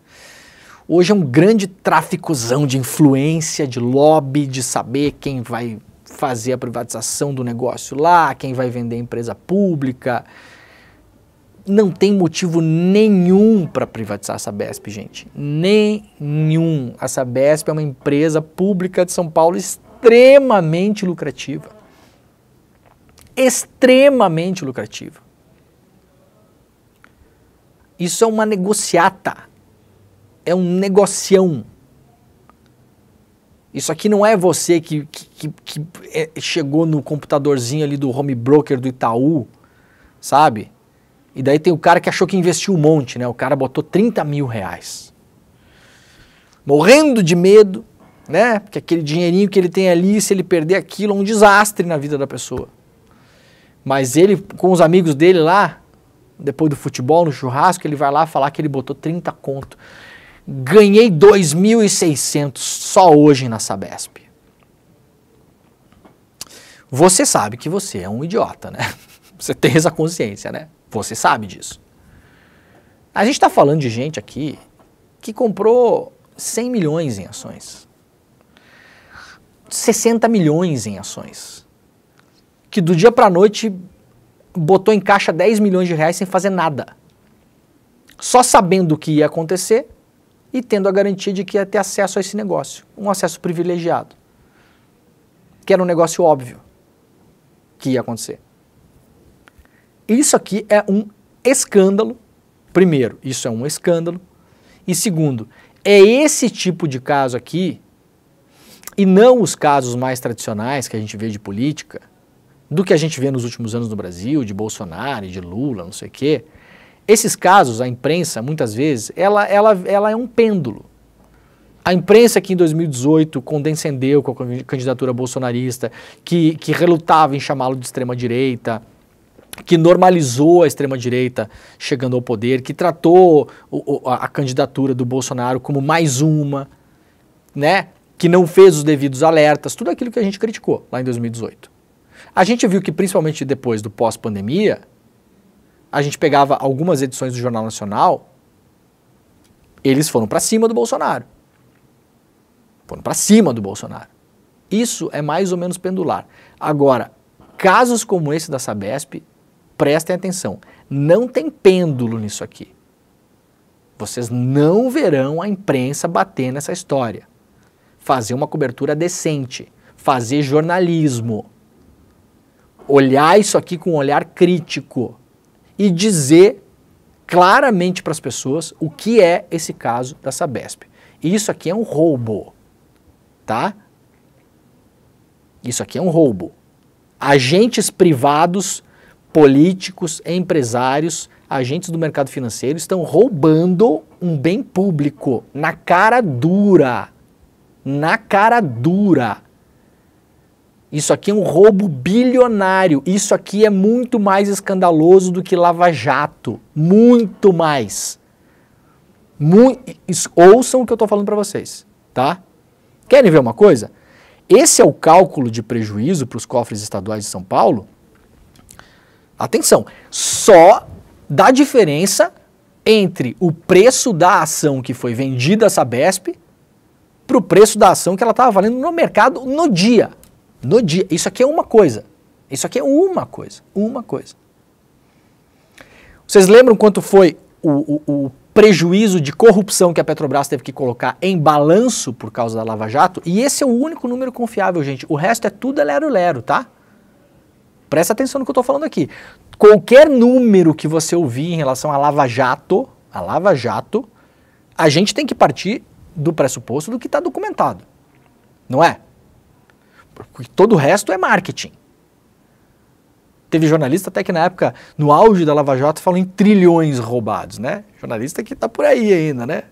Hoje é um grande tráficozão de influência, de lobby, de saber quem vai fazer a privatização do negócio lá, quem vai vender a empresa pública. Não tem motivo nenhum para privatizar a Sabesp, gente. Nenhum. A Sabesp é uma empresa pública de São Paulo extremamente lucrativa. Extremamente lucrativa. Isso é uma negociata é um negocião. Isso aqui não é você que, que, que, que é, chegou no computadorzinho ali do home broker do Itaú, sabe? E daí tem o cara que achou que investiu um monte, né? O cara botou 30 mil reais. Morrendo de medo, né? Porque aquele dinheirinho que ele tem ali, se ele perder aquilo, é um desastre na vida da pessoa. Mas ele, com os amigos dele lá, depois do futebol, no churrasco, ele vai lá falar que ele botou 30 conto ganhei 2.600 só hoje na Sabesp. Você sabe que você é um idiota, né? Você tem essa consciência, né? Você sabe disso. A gente está falando de gente aqui que comprou 100 milhões em ações, 60 milhões em ações, que do dia para a noite botou em caixa 10 milhões de reais sem fazer nada. Só sabendo o que ia acontecer, e tendo a garantia de que ia ter acesso a esse negócio, um acesso privilegiado, que era um negócio óbvio que ia acontecer. Isso aqui é um escândalo. Primeiro, isso é um escândalo. E segundo, é esse tipo de caso aqui, e não os casos mais tradicionais que a gente vê de política, do que a gente vê nos últimos anos no Brasil, de Bolsonaro e de Lula, não sei o quê, esses casos, a imprensa, muitas vezes, ela, ela, ela é um pêndulo. A imprensa que em 2018 condescendeu com a candidatura bolsonarista, que, que relutava em chamá-lo de extrema-direita, que normalizou a extrema-direita chegando ao poder, que tratou o, o, a candidatura do Bolsonaro como mais uma, né? que não fez os devidos alertas, tudo aquilo que a gente criticou lá em 2018. A gente viu que, principalmente depois do pós-pandemia, a gente pegava algumas edições do Jornal Nacional, eles foram para cima do Bolsonaro. Foram para cima do Bolsonaro. Isso é mais ou menos pendular. Agora, casos como esse da Sabesp, prestem atenção, não tem pêndulo nisso aqui. Vocês não verão a imprensa bater nessa história. Fazer uma cobertura decente, fazer jornalismo, olhar isso aqui com um olhar crítico e dizer claramente para as pessoas o que é esse caso da Sabesp. Isso aqui é um roubo, tá? Isso aqui é um roubo. Agentes privados, políticos, empresários, agentes do mercado financeiro estão roubando um bem público na cara dura. Na cara dura. Isso aqui é um roubo bilionário. Isso aqui é muito mais escandaloso do que Lava Jato. Muito mais. Muito, ouçam o que eu estou falando para vocês, tá? Querem ver uma coisa? Esse é o cálculo de prejuízo para os cofres estaduais de São Paulo. Atenção, só da diferença entre o preço da ação que foi vendida essa Sabesp para o preço da ação que ela estava valendo no mercado no dia. No dia. Isso aqui é uma coisa. Isso aqui é uma coisa. Uma coisa. Vocês lembram quanto foi o, o, o prejuízo de corrupção que a Petrobras teve que colocar em balanço por causa da Lava Jato? E esse é o único número confiável, gente. O resto é tudo é lero-lero, tá? Presta atenção no que eu estou falando aqui. Qualquer número que você ouvir em relação à Lava Jato, a Lava Jato, a gente tem que partir do pressuposto do que está documentado. Não é? Porque todo o resto é marketing. Teve jornalista até que na época, no auge da Lava Jato, falou em trilhões roubados, né? Jornalista que está por aí ainda, né?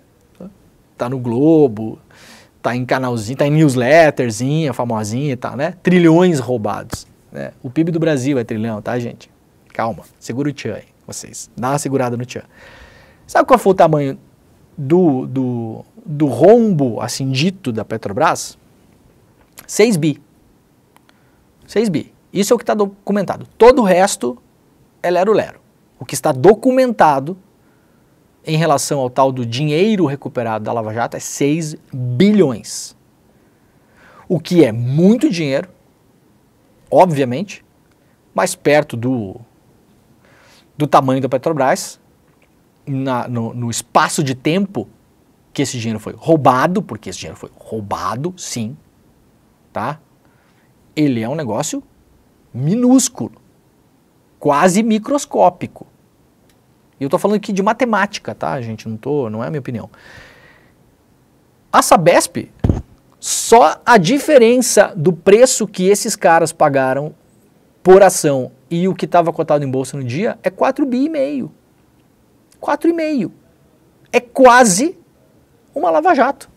está no Globo, está em canalzinho, está em newsletterzinha, famosinha e tá, tal, né? Trilhões roubados. Né? O PIB do Brasil é trilhão, tá, gente? Calma, segura o tchan aí, vocês. Dá uma segurada no tchan. Sabe qual foi o tamanho do, do, do rombo, assim dito, da Petrobras? 6 bi. 6 bi. Isso é o que está documentado. Todo o resto é lero-lero. O que está documentado em relação ao tal do dinheiro recuperado da Lava Jato é 6 bilhões. O que é muito dinheiro, obviamente, mas perto do, do tamanho da Petrobras, na, no, no espaço de tempo que esse dinheiro foi roubado, porque esse dinheiro foi roubado, sim, tá? ele é um negócio minúsculo, quase microscópico. E eu estou falando aqui de matemática, tá, gente? Não, tô, não é a minha opinião. A Sabesp, só a diferença do preço que esses caras pagaram por ação e o que estava cotado em bolsa no dia é 4,5 bi e meio. 4,5. É quase uma lava-jato.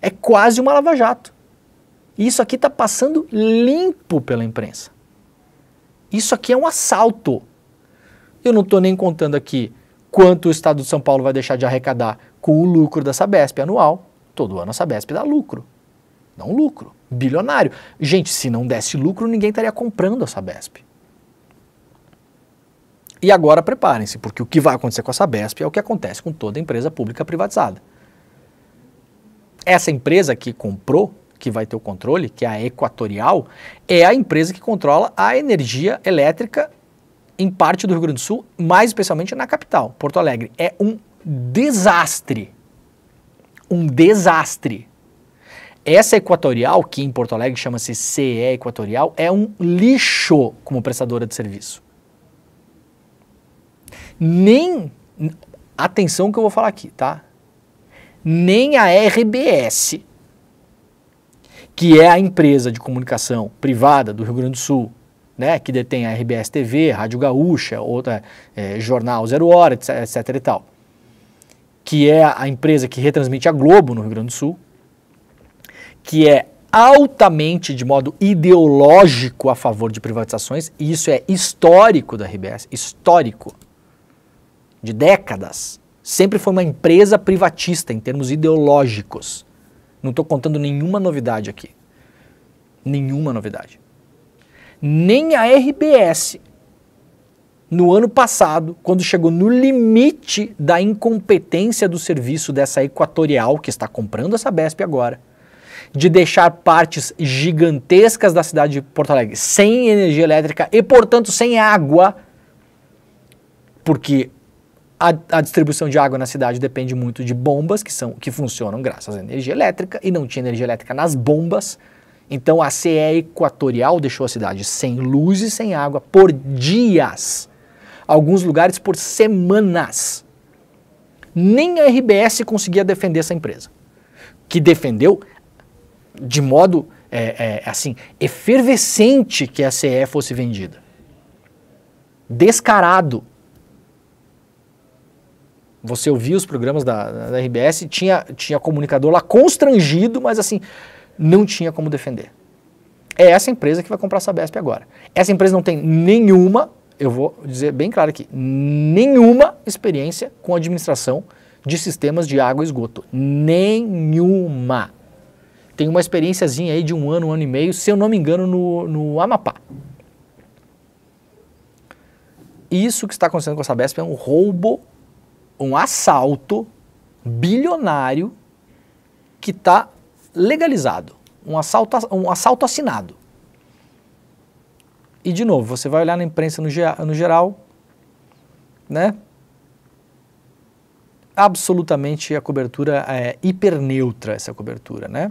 É quase uma lava-jato. E isso aqui está passando limpo pela imprensa. Isso aqui é um assalto. Eu não estou nem contando aqui quanto o Estado de São Paulo vai deixar de arrecadar com o lucro da Sabesp anual. Todo ano a Sabesp dá lucro. Dá um lucro. Bilionário. Gente, se não desse lucro, ninguém estaria comprando a Sabesp. E agora preparem-se, porque o que vai acontecer com a Sabesp é o que acontece com toda empresa pública privatizada. Essa empresa que comprou que vai ter o controle, que é a Equatorial, é a empresa que controla a energia elétrica em parte do Rio Grande do Sul, mais especialmente na capital, Porto Alegre. É um desastre. Um desastre. Essa Equatorial, que em Porto Alegre chama-se CE Equatorial, é um lixo como prestadora de serviço. Nem. Atenção que eu vou falar aqui, tá? Nem a RBS, que é a empresa de comunicação privada do Rio Grande do Sul, né, que detém a RBS TV, Rádio Gaúcha, outra é, jornal Zero Hora, etc, etc e tal, que é a empresa que retransmite a Globo no Rio Grande do Sul, que é altamente de modo ideológico a favor de privatizações, e isso é histórico da RBS, histórico, de décadas. Sempre foi uma empresa privatista em termos ideológicos. Não estou contando nenhuma novidade aqui. Nenhuma novidade. Nem a RBS, no ano passado, quando chegou no limite da incompetência do serviço dessa Equatorial, que está comprando essa BESP agora, de deixar partes gigantescas da cidade de Porto Alegre sem energia elétrica e, portanto, sem água, porque a, a, distribuição de água na cidade depende muito de bombas que, são, que funcionam graças à energia elétrica e não tinha energia elétrica nas bombas. Então a CE Equatorial deixou a cidade sem luz e sem água por dias, alguns lugares por semanas. Nem a RBS conseguia defender essa empresa, que defendeu de modo é, é, assim efervescente que a CE fosse vendida. Descarado, você ouvia os programas da, da RBS, tinha, tinha comunicador lá constrangido, mas assim, não tinha como defender. É essa empresa que vai comprar a Sabesp agora. Essa empresa não tem nenhuma, eu vou dizer bem claro aqui, nenhuma experiência com administração de sistemas de água e esgoto. Nenhuma. Tem uma experiênciazinha aí de um ano, um ano e meio, se eu não me engano, no, no Amapá. Isso que está acontecendo com a Sabesp é um roubo um assalto bilionário que está legalizado. Um assalto, um assalto assinado. E, de novo, você vai olhar na imprensa no, no geral, né? Absolutamente a cobertura é hiperneutra, essa cobertura, né?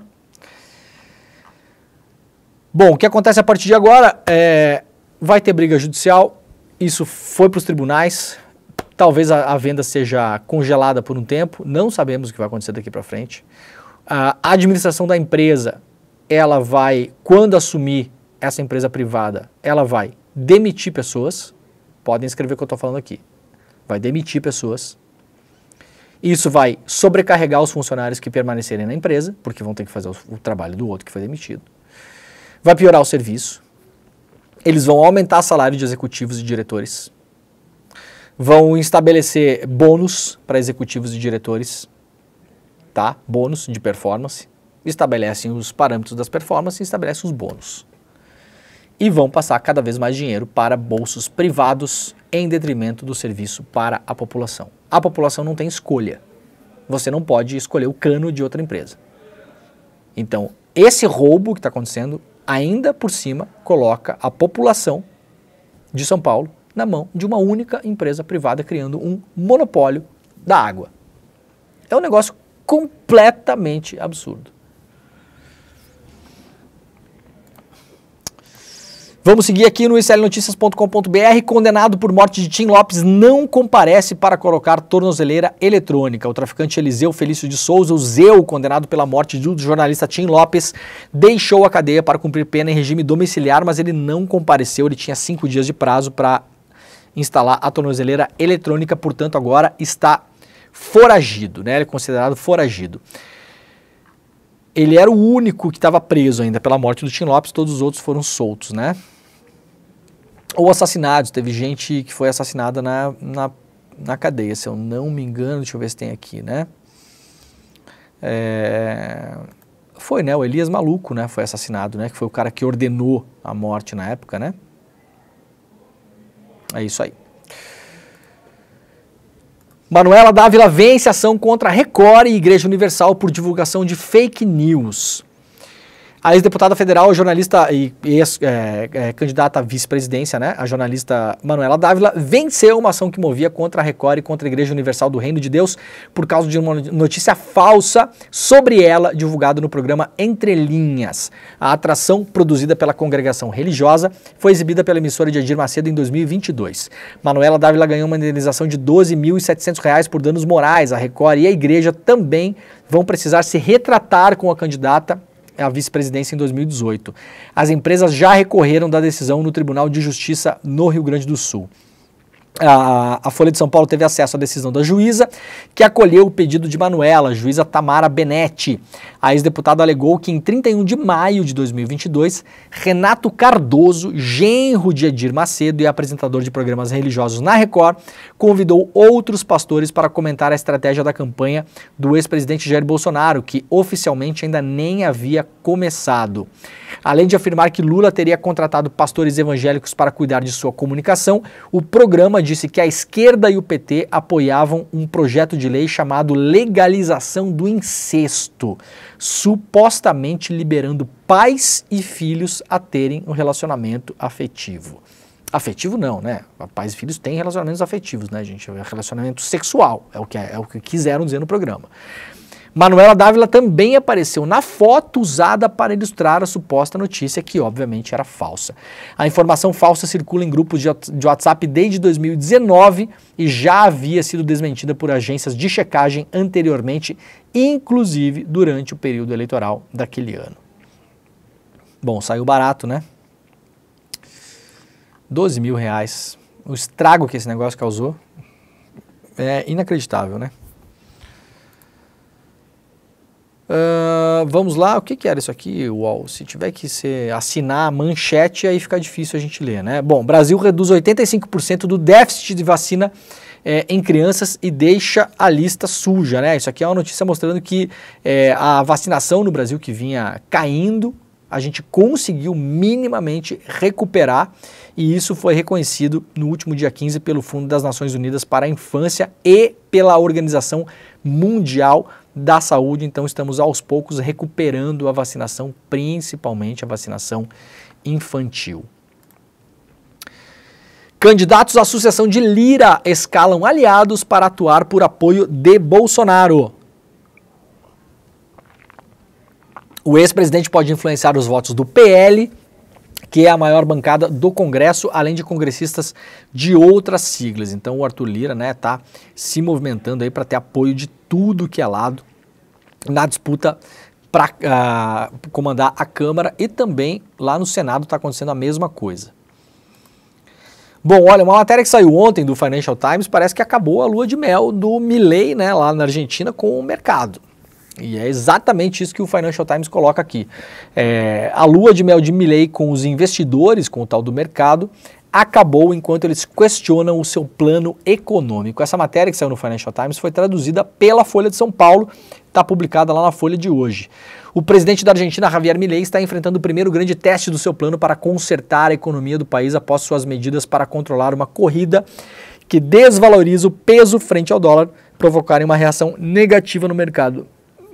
Bom, o que acontece a partir de agora é, vai ter briga judicial, isso foi para os tribunais, Talvez a, a, venda seja congelada por um tempo, não sabemos o que vai acontecer daqui para frente. A administração da empresa, ela vai, quando assumir essa empresa privada, ela vai demitir pessoas. Podem escrever o que eu estou falando aqui. Vai demitir pessoas. Isso vai sobrecarregar os funcionários que permanecerem na empresa, porque vão ter que fazer o, o trabalho do outro que foi demitido. Vai piorar o serviço. Eles vão aumentar o salário de executivos e diretores vão estabelecer bônus para executivos e diretores, tá? Bônus de performance. Estabelecem os parâmetros das performances e estabelecem os bônus. E vão passar cada vez mais dinheiro para bolsos privados em detrimento do serviço para a população. A população não tem escolha. Você não pode escolher o cano de outra empresa. Então, esse roubo que está acontecendo, ainda por cima, coloca a população de São Paulo na mão de uma única empresa privada, criando um monopólio da água. É um negócio completamente absurdo. Vamos seguir aqui no slnoticias.com.br. Condenado por morte de Tim Lopes não comparece para colocar tornozeleira eletrônica. O traficante Eliseu Felício de Souza, o Zeu, condenado pela morte do jornalista Tim Lopes, deixou a cadeia para cumprir pena em regime domiciliar, mas ele não compareceu. Ele tinha cinco dias de prazo para instalar a tornozeleira eletrônica, portanto, agora está foragido, né? Ele é considerado foragido. Ele era o único que estava preso ainda pela morte do Tim Lopes, todos os outros foram soltos, né? Ou assassinados, teve gente que foi assassinada na, na, na cadeia, se eu não me engano, deixa eu ver se tem aqui, né? É... Foi, né? O Elias Maluco, né? Foi assassinado, né? Que foi o cara que ordenou a morte na época, né? É isso aí. Manuela Dávila vence ação contra a Record e Igreja Universal por divulgação de fake news. A ex-deputada federal, jornalista e ex-candidata é, é, à vice-presidência, né? A jornalista Manuela Dávila venceu uma ação que movia contra a Record e contra a Igreja Universal do Reino de Deus por causa de uma notícia falsa sobre ela divulgada no programa Entre Linhas. A atração produzida pela congregação religiosa foi exibida pela emissora de Edir Macedo em 2022. Manuela Dávila ganhou uma indenização de R$ 12.700 por danos morais. A Record e a Igreja também vão precisar se retratar com a candidata é a vice-presidência em 2018. As empresas já recorreram da decisão no Tribunal de Justiça no Rio Grande do Sul. A, a, Folha de São Paulo teve acesso à decisão da juíza, que acolheu o pedido de Manuela, juíza Tamara Benetti. A ex-deputada alegou que em 31 de maio de 2022, Renato Cardoso, genro de Edir Macedo e apresentador de programas religiosos na Record, convidou outros pastores para comentar a estratégia da campanha do ex-presidente Jair Bolsonaro, que oficialmente ainda nem havia começado. Além de afirmar que Lula teria contratado pastores evangélicos para cuidar de sua comunicação, o programa de disse que a esquerda e o PT apoiavam um projeto de lei chamado Legalização do Incesto, supostamente liberando pais e filhos a terem um relacionamento afetivo. Afetivo não, né? Pais e filhos têm relacionamentos afetivos, né, gente? É relacionamento sexual, é o que, é, é o que quiseram dizer no programa. Manuela Dávila também apareceu na foto usada para ilustrar a suposta notícia, que obviamente era falsa. A informação falsa circula em grupos de WhatsApp desde 2019 e já havia sido desmentida por agências de checagem anteriormente, inclusive durante o período eleitoral daquele ano. Bom, saiu barato, né? 12 mil reais. O estrago que esse negócio causou é inacreditável, né? Uh, vamos lá, o que, que era isso aqui, UOL? Se tiver que ser, assinar a manchete, aí fica difícil a gente ler, né? Bom, Brasil reduz 85% do déficit de vacina é, em crianças e deixa a lista suja, né? Isso aqui é uma notícia mostrando que é, a vacinação no Brasil que vinha caindo, a gente conseguiu minimamente recuperar e isso foi reconhecido no último dia 15 pelo Fundo das Nações Unidas para a Infância e pela Organização Mundial da saúde, então estamos aos poucos recuperando a vacinação, principalmente a vacinação infantil. Candidatos à sucessão de Lira escalam aliados para atuar por apoio de Bolsonaro. O ex-presidente pode influenciar os votos do PL que é a maior bancada do Congresso, além de congressistas de outras siglas. Então o Arthur Lira né, tá se movimentando aí para ter apoio de tudo que é lado na disputa para uh, ah, comandar a Câmara e também lá no Senado está acontecendo a mesma coisa. Bom, olha, uma matéria que saiu ontem do Financial Times parece que acabou a lua de mel do Milley, né, lá na Argentina com o mercado. E é exatamente isso que o Financial Times coloca aqui. É, a lua de mel de Milley com os investidores, com o tal do mercado, acabou enquanto eles questionam o seu plano econômico. Essa matéria que saiu no Financial Times foi traduzida pela Folha de São Paulo, está publicada lá na Folha de hoje. O presidente da Argentina, Javier Milei, está enfrentando o primeiro grande teste do seu plano para consertar a economia do país após suas medidas para controlar uma corrida que desvaloriza o peso frente ao dólar, provocarem uma reação negativa no mercado.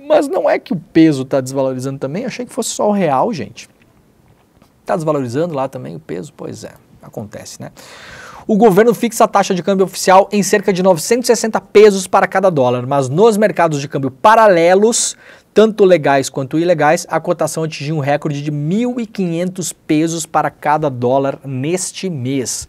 Mas não é que o peso está desvalorizando também, achei que fosse só o real, gente. Está desvalorizando lá também o peso? Pois é, acontece, né? O governo fixa a taxa de câmbio oficial em cerca de 960 pesos para cada dólar, mas nos mercados de câmbio paralelos, tanto legais quanto ilegais, a cotação atingiu um recorde de 1.500 pesos para cada dólar neste mês.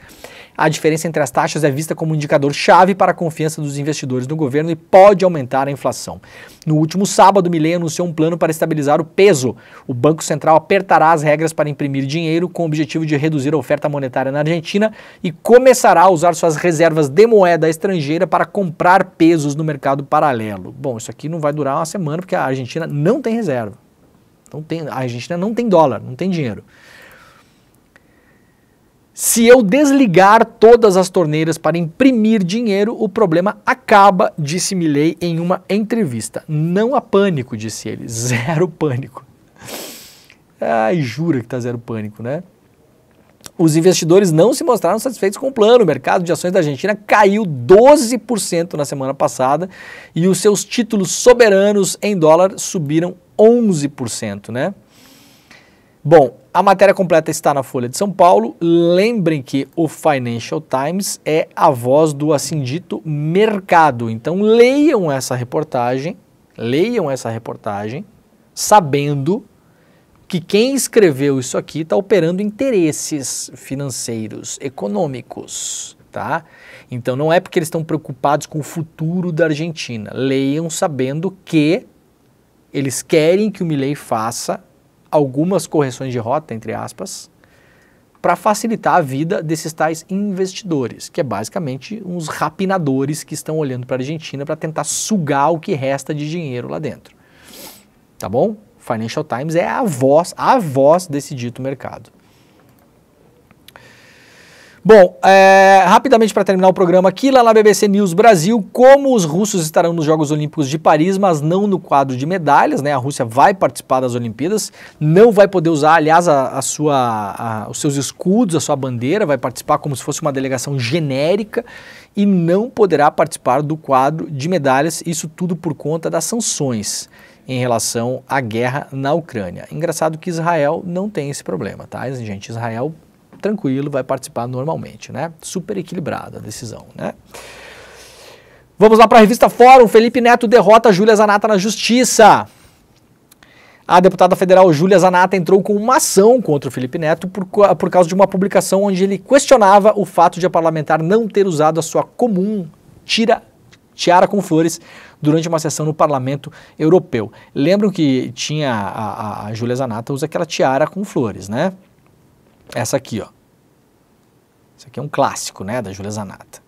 A diferença entre as taxas é vista como um indicador-chave para a confiança dos investidores no governo e pode aumentar a inflação. No último sábado, Milley anunciou um plano para estabilizar o peso. O Banco Central apertará as regras para imprimir dinheiro com o objetivo de reduzir a oferta monetária na Argentina e começará a usar suas reservas de moeda estrangeira para comprar pesos no mercado paralelo. Bom, isso aqui não vai durar uma semana porque a Argentina não tem reserva. tem, a Argentina não tem dólar, não tem dinheiro. Se eu desligar todas as torneiras para imprimir dinheiro, o problema acaba, disse Milley em uma entrevista. Não há pânico, disse ele. Zero pânico. Ai, jura que está zero pânico, né? Os investidores não se mostraram satisfeitos com o plano. O mercado de ações da Argentina caiu 12% na semana passada e os seus títulos soberanos em dólar subiram 11%, né? Bom, a matéria completa está na Folha de São Paulo. Lembrem que o Financial Times é a voz do assim dito mercado. Então leiam essa reportagem, leiam essa reportagem, sabendo que quem escreveu isso aqui está operando interesses financeiros, econômicos, tá? Então não é porque eles estão preocupados com o futuro da Argentina. Leiam sabendo que eles querem que o Milley faça algumas correções de rota, entre aspas, para facilitar a vida desses tais investidores, que é basicamente uns rapinadores que estão olhando para a Argentina para tentar sugar o que resta de dinheiro lá dentro. Tá bom? Financial Times é a voz, a voz desse dito mercado. Bom, é, rapidamente para terminar o programa aqui, lá na BBC News Brasil, como os russos estarão nos Jogos Olímpicos de Paris, mas não no quadro de medalhas, né? A Rússia vai participar das Olimpíadas, não vai poder usar, aliás, a, a sua, a, os seus escudos, a sua bandeira, vai participar como se fosse uma delegação genérica e não poderá participar do quadro de medalhas, isso tudo por conta das sanções em relação à guerra na Ucrânia. Engraçado que Israel não tem esse problema, tá? Gente, Israel tranquilo, vai participar normalmente, né? Super equilibrada a decisão, né? Vamos lá para a revista Fórum. Felipe Neto derrota Júlia Zanata na justiça. A deputada federal Júlia Zanata entrou com uma ação contra o Felipe Neto por, por causa de uma publicação onde ele questionava o fato de a parlamentar não ter usado a sua comum tira, tiara com flores durante uma sessão no Parlamento Europeu. Lembram que tinha a, a, a Júlia Zanata usa aquela tiara com flores, né? Essa aqui, ó. Isso aqui é um clássico, né, da Julia Zanata.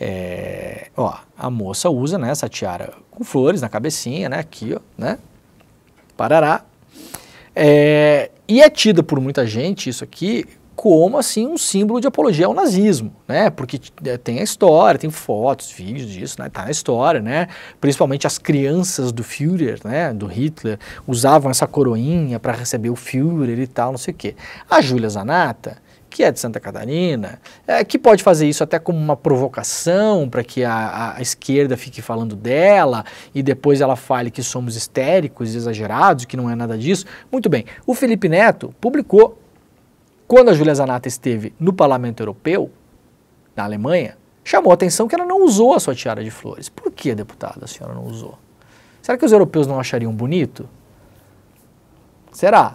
É, ó, a moça usa, né, essa tiara com flores na cabecinha, né, aqui, ó, né, parará. É, e é tida por muita gente, isso aqui, como assim um símbolo de apologia ao nazismo, né? Porque é, tem a história, tem fotos, vídeos disso, né? Tá na história, né? Principalmente as crianças do Führer, né? Do Hitler usavam essa coroinha para receber o Führer e tal, não sei o quê. A Júlia Zanata, que é de Santa Catarina, é, que pode fazer isso até como uma provocação para que a, a, esquerda fique falando dela e depois ela fale que somos histéricos, exagerados, que não é nada disso. Muito bem, o Felipe Neto publicou quando a Julia Zanata esteve no Parlamento Europeu, na Alemanha, chamou a atenção que ela não usou a sua tiara de flores. Por que, deputada, a senhora não usou? Será que os europeus não achariam bonito? Será?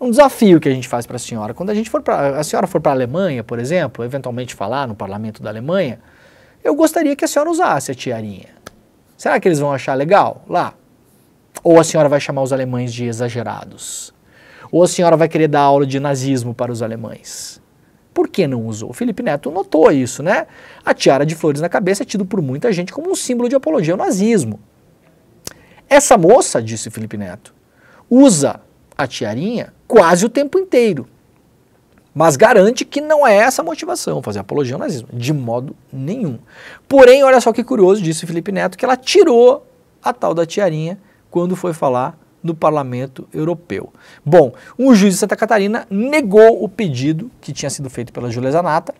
Um desafio que a gente faz para a senhora. Quando a gente for pra, a senhora for para a Alemanha, por exemplo, eventualmente falar no parlamento da Alemanha, eu gostaria que a senhora usasse a tiarinha. Será que eles vão achar legal lá? Ou a senhora vai chamar os alemães de exagerados? Ou a senhora vai querer dar aula de nazismo para os alemães? Por que não usou? O Felipe Neto notou isso, né? A tiara de flores na cabeça é tido por muita gente como um símbolo de apologia ao nazismo. Essa moça, disse Felipe Neto, usa a tiarinha quase o tempo inteiro, mas garante que não é essa a motivação, fazer apologia ao nazismo, de modo nenhum. Porém, olha só que curioso, disse Felipe Neto, que ela tirou a tal da tiarinha quando foi falar do Parlamento Europeu. Bom, um juiz de Santa Catarina negou o pedido que tinha sido feito pela Júlia Zanata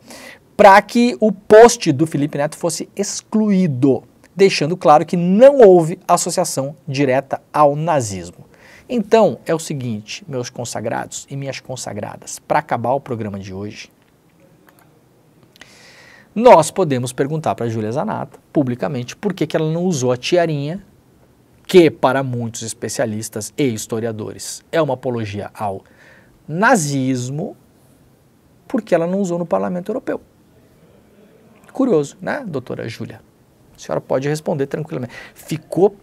para que o post do Felipe Neto fosse excluído, deixando claro que não houve associação direta ao nazismo. Então, é o seguinte, meus consagrados e minhas consagradas, para acabar o programa de hoje, nós podemos perguntar para a Júlia Zanata, publicamente, por que, que ela não usou a tiarinha que, para muitos especialistas e historiadores, é uma apologia ao nazismo, porque ela não usou no parlamento europeu. Curioso, né, doutora Júlia? A senhora pode responder tranquilamente. Ficou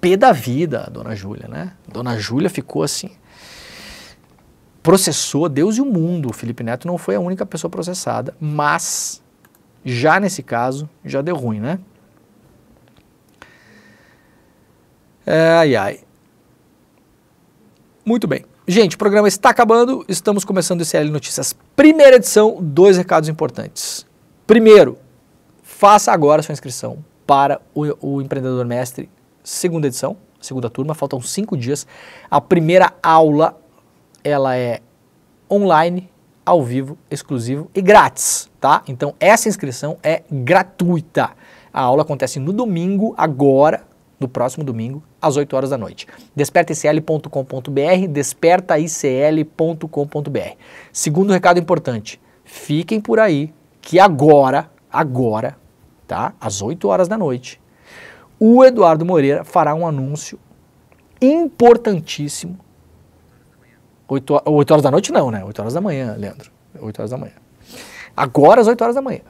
pé da vida, dona Júlia, né? Dona Júlia ficou assim. Processou Deus e o mundo. O Felipe Neto não foi a única pessoa processada, mas já nesse caso já deu ruim, né? É, ai, ai. Muito bem. Gente, o programa está acabando. Estamos começando o CL Notícias. Primeira edição, dois recados importantes. Primeiro, faça agora sua inscrição para o, o Empreendedor Mestre, segunda edição, segunda turma. Faltam cinco dias. A primeira aula, ela é online, ao vivo, exclusivo e grátis, tá? Então, essa inscrição é gratuita. A aula acontece no domingo, agora, no próximo domingo, às 8 horas da noite. DespertaICL.com.br, DespertaICL.com.br. Segundo recado importante, fiquem por aí que agora, agora, tá? Às 8 horas da noite, o Eduardo Moreira fará um anúncio importantíssimo. 8, 8 horas da noite não, né? 8 horas da manhã, Leandro. 8 horas da manhã. Agora às 8 horas da manhã.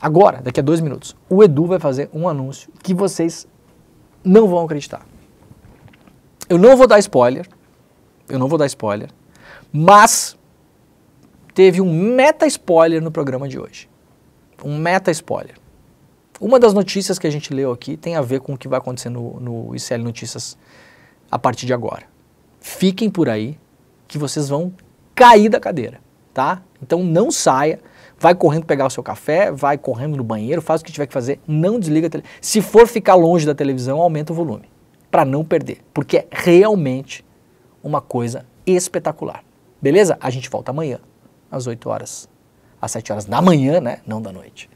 Agora, daqui a dois minutos, o Edu vai fazer um anúncio que vocês não vão acreditar. Eu não vou dar spoiler, eu não vou dar spoiler, mas teve um meta spoiler no programa de hoje. Um meta spoiler. Uma das notícias que a gente leu aqui tem a ver com o que vai acontecer no, no ICL Notícias a partir de agora. Fiquem por aí que vocês vão cair da cadeira, tá? Então não saia. Vai correndo pegar o seu café, vai correndo no banheiro, faz o que tiver que fazer, não desliga a televisão. Se for ficar longe da televisão, aumenta o volume, para não perder, porque é realmente uma coisa espetacular. Beleza? A gente volta amanhã, às 8 horas, às 7 horas da manhã, né? Não da noite.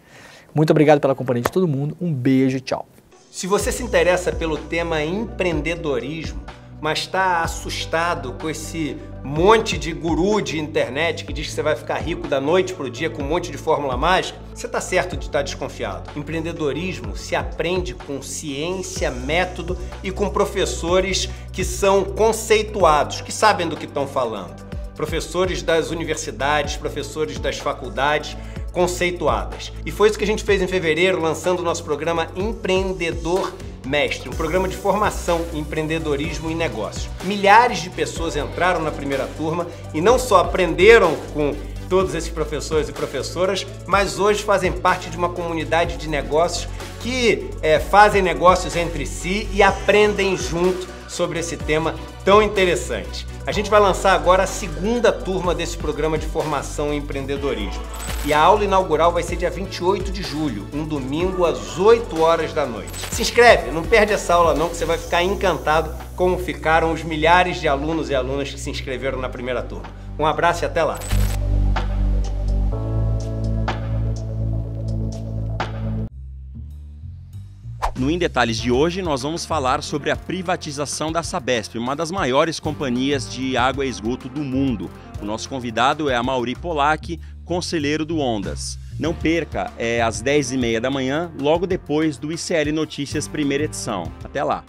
Muito obrigado pela companhia de todo mundo, um beijo e tchau. Se você se interessa pelo tema empreendedorismo, mas está assustado com esse monte de guru de internet que diz que você vai ficar rico da noite para o dia com um monte de fórmula mágica, você está certo de estar tá desconfiado. Empreendedorismo se aprende com ciência, método e com professores que são conceituados, que sabem do que estão falando. Professores das universidades, professores das faculdades, conceituadas. E foi isso que a gente fez em fevereiro, lançando o nosso programa Empreendedor Mestre, um programa de formação em empreendedorismo e negócios. Milhares de pessoas entraram na primeira turma e não só aprenderam com todos esses professores e professoras, mas hoje fazem parte de uma comunidade de negócios que é, fazem negócios entre si e aprendem junto sobre esse tema tão interessante. A gente vai lançar agora a segunda turma desse programa de formação em empreendedorismo. E a aula inaugural vai ser dia 28 de julho, um domingo às 8 horas da noite. Se inscreve, não perde essa aula não que você vai ficar encantado como ficaram os milhares de alunos e alunas que se inscreveram na primeira turma. Um abraço e até lá. No Em Detalhes de hoje, nós vamos falar sobre a privatização da Sabesp, uma das maiores companhias de água e esgoto do mundo. O nosso convidado é a Mauri Polak, conselheiro do Ondas. Não perca, é às 10h30 da manhã, logo depois do ICL Notícias primeira edição. Até lá!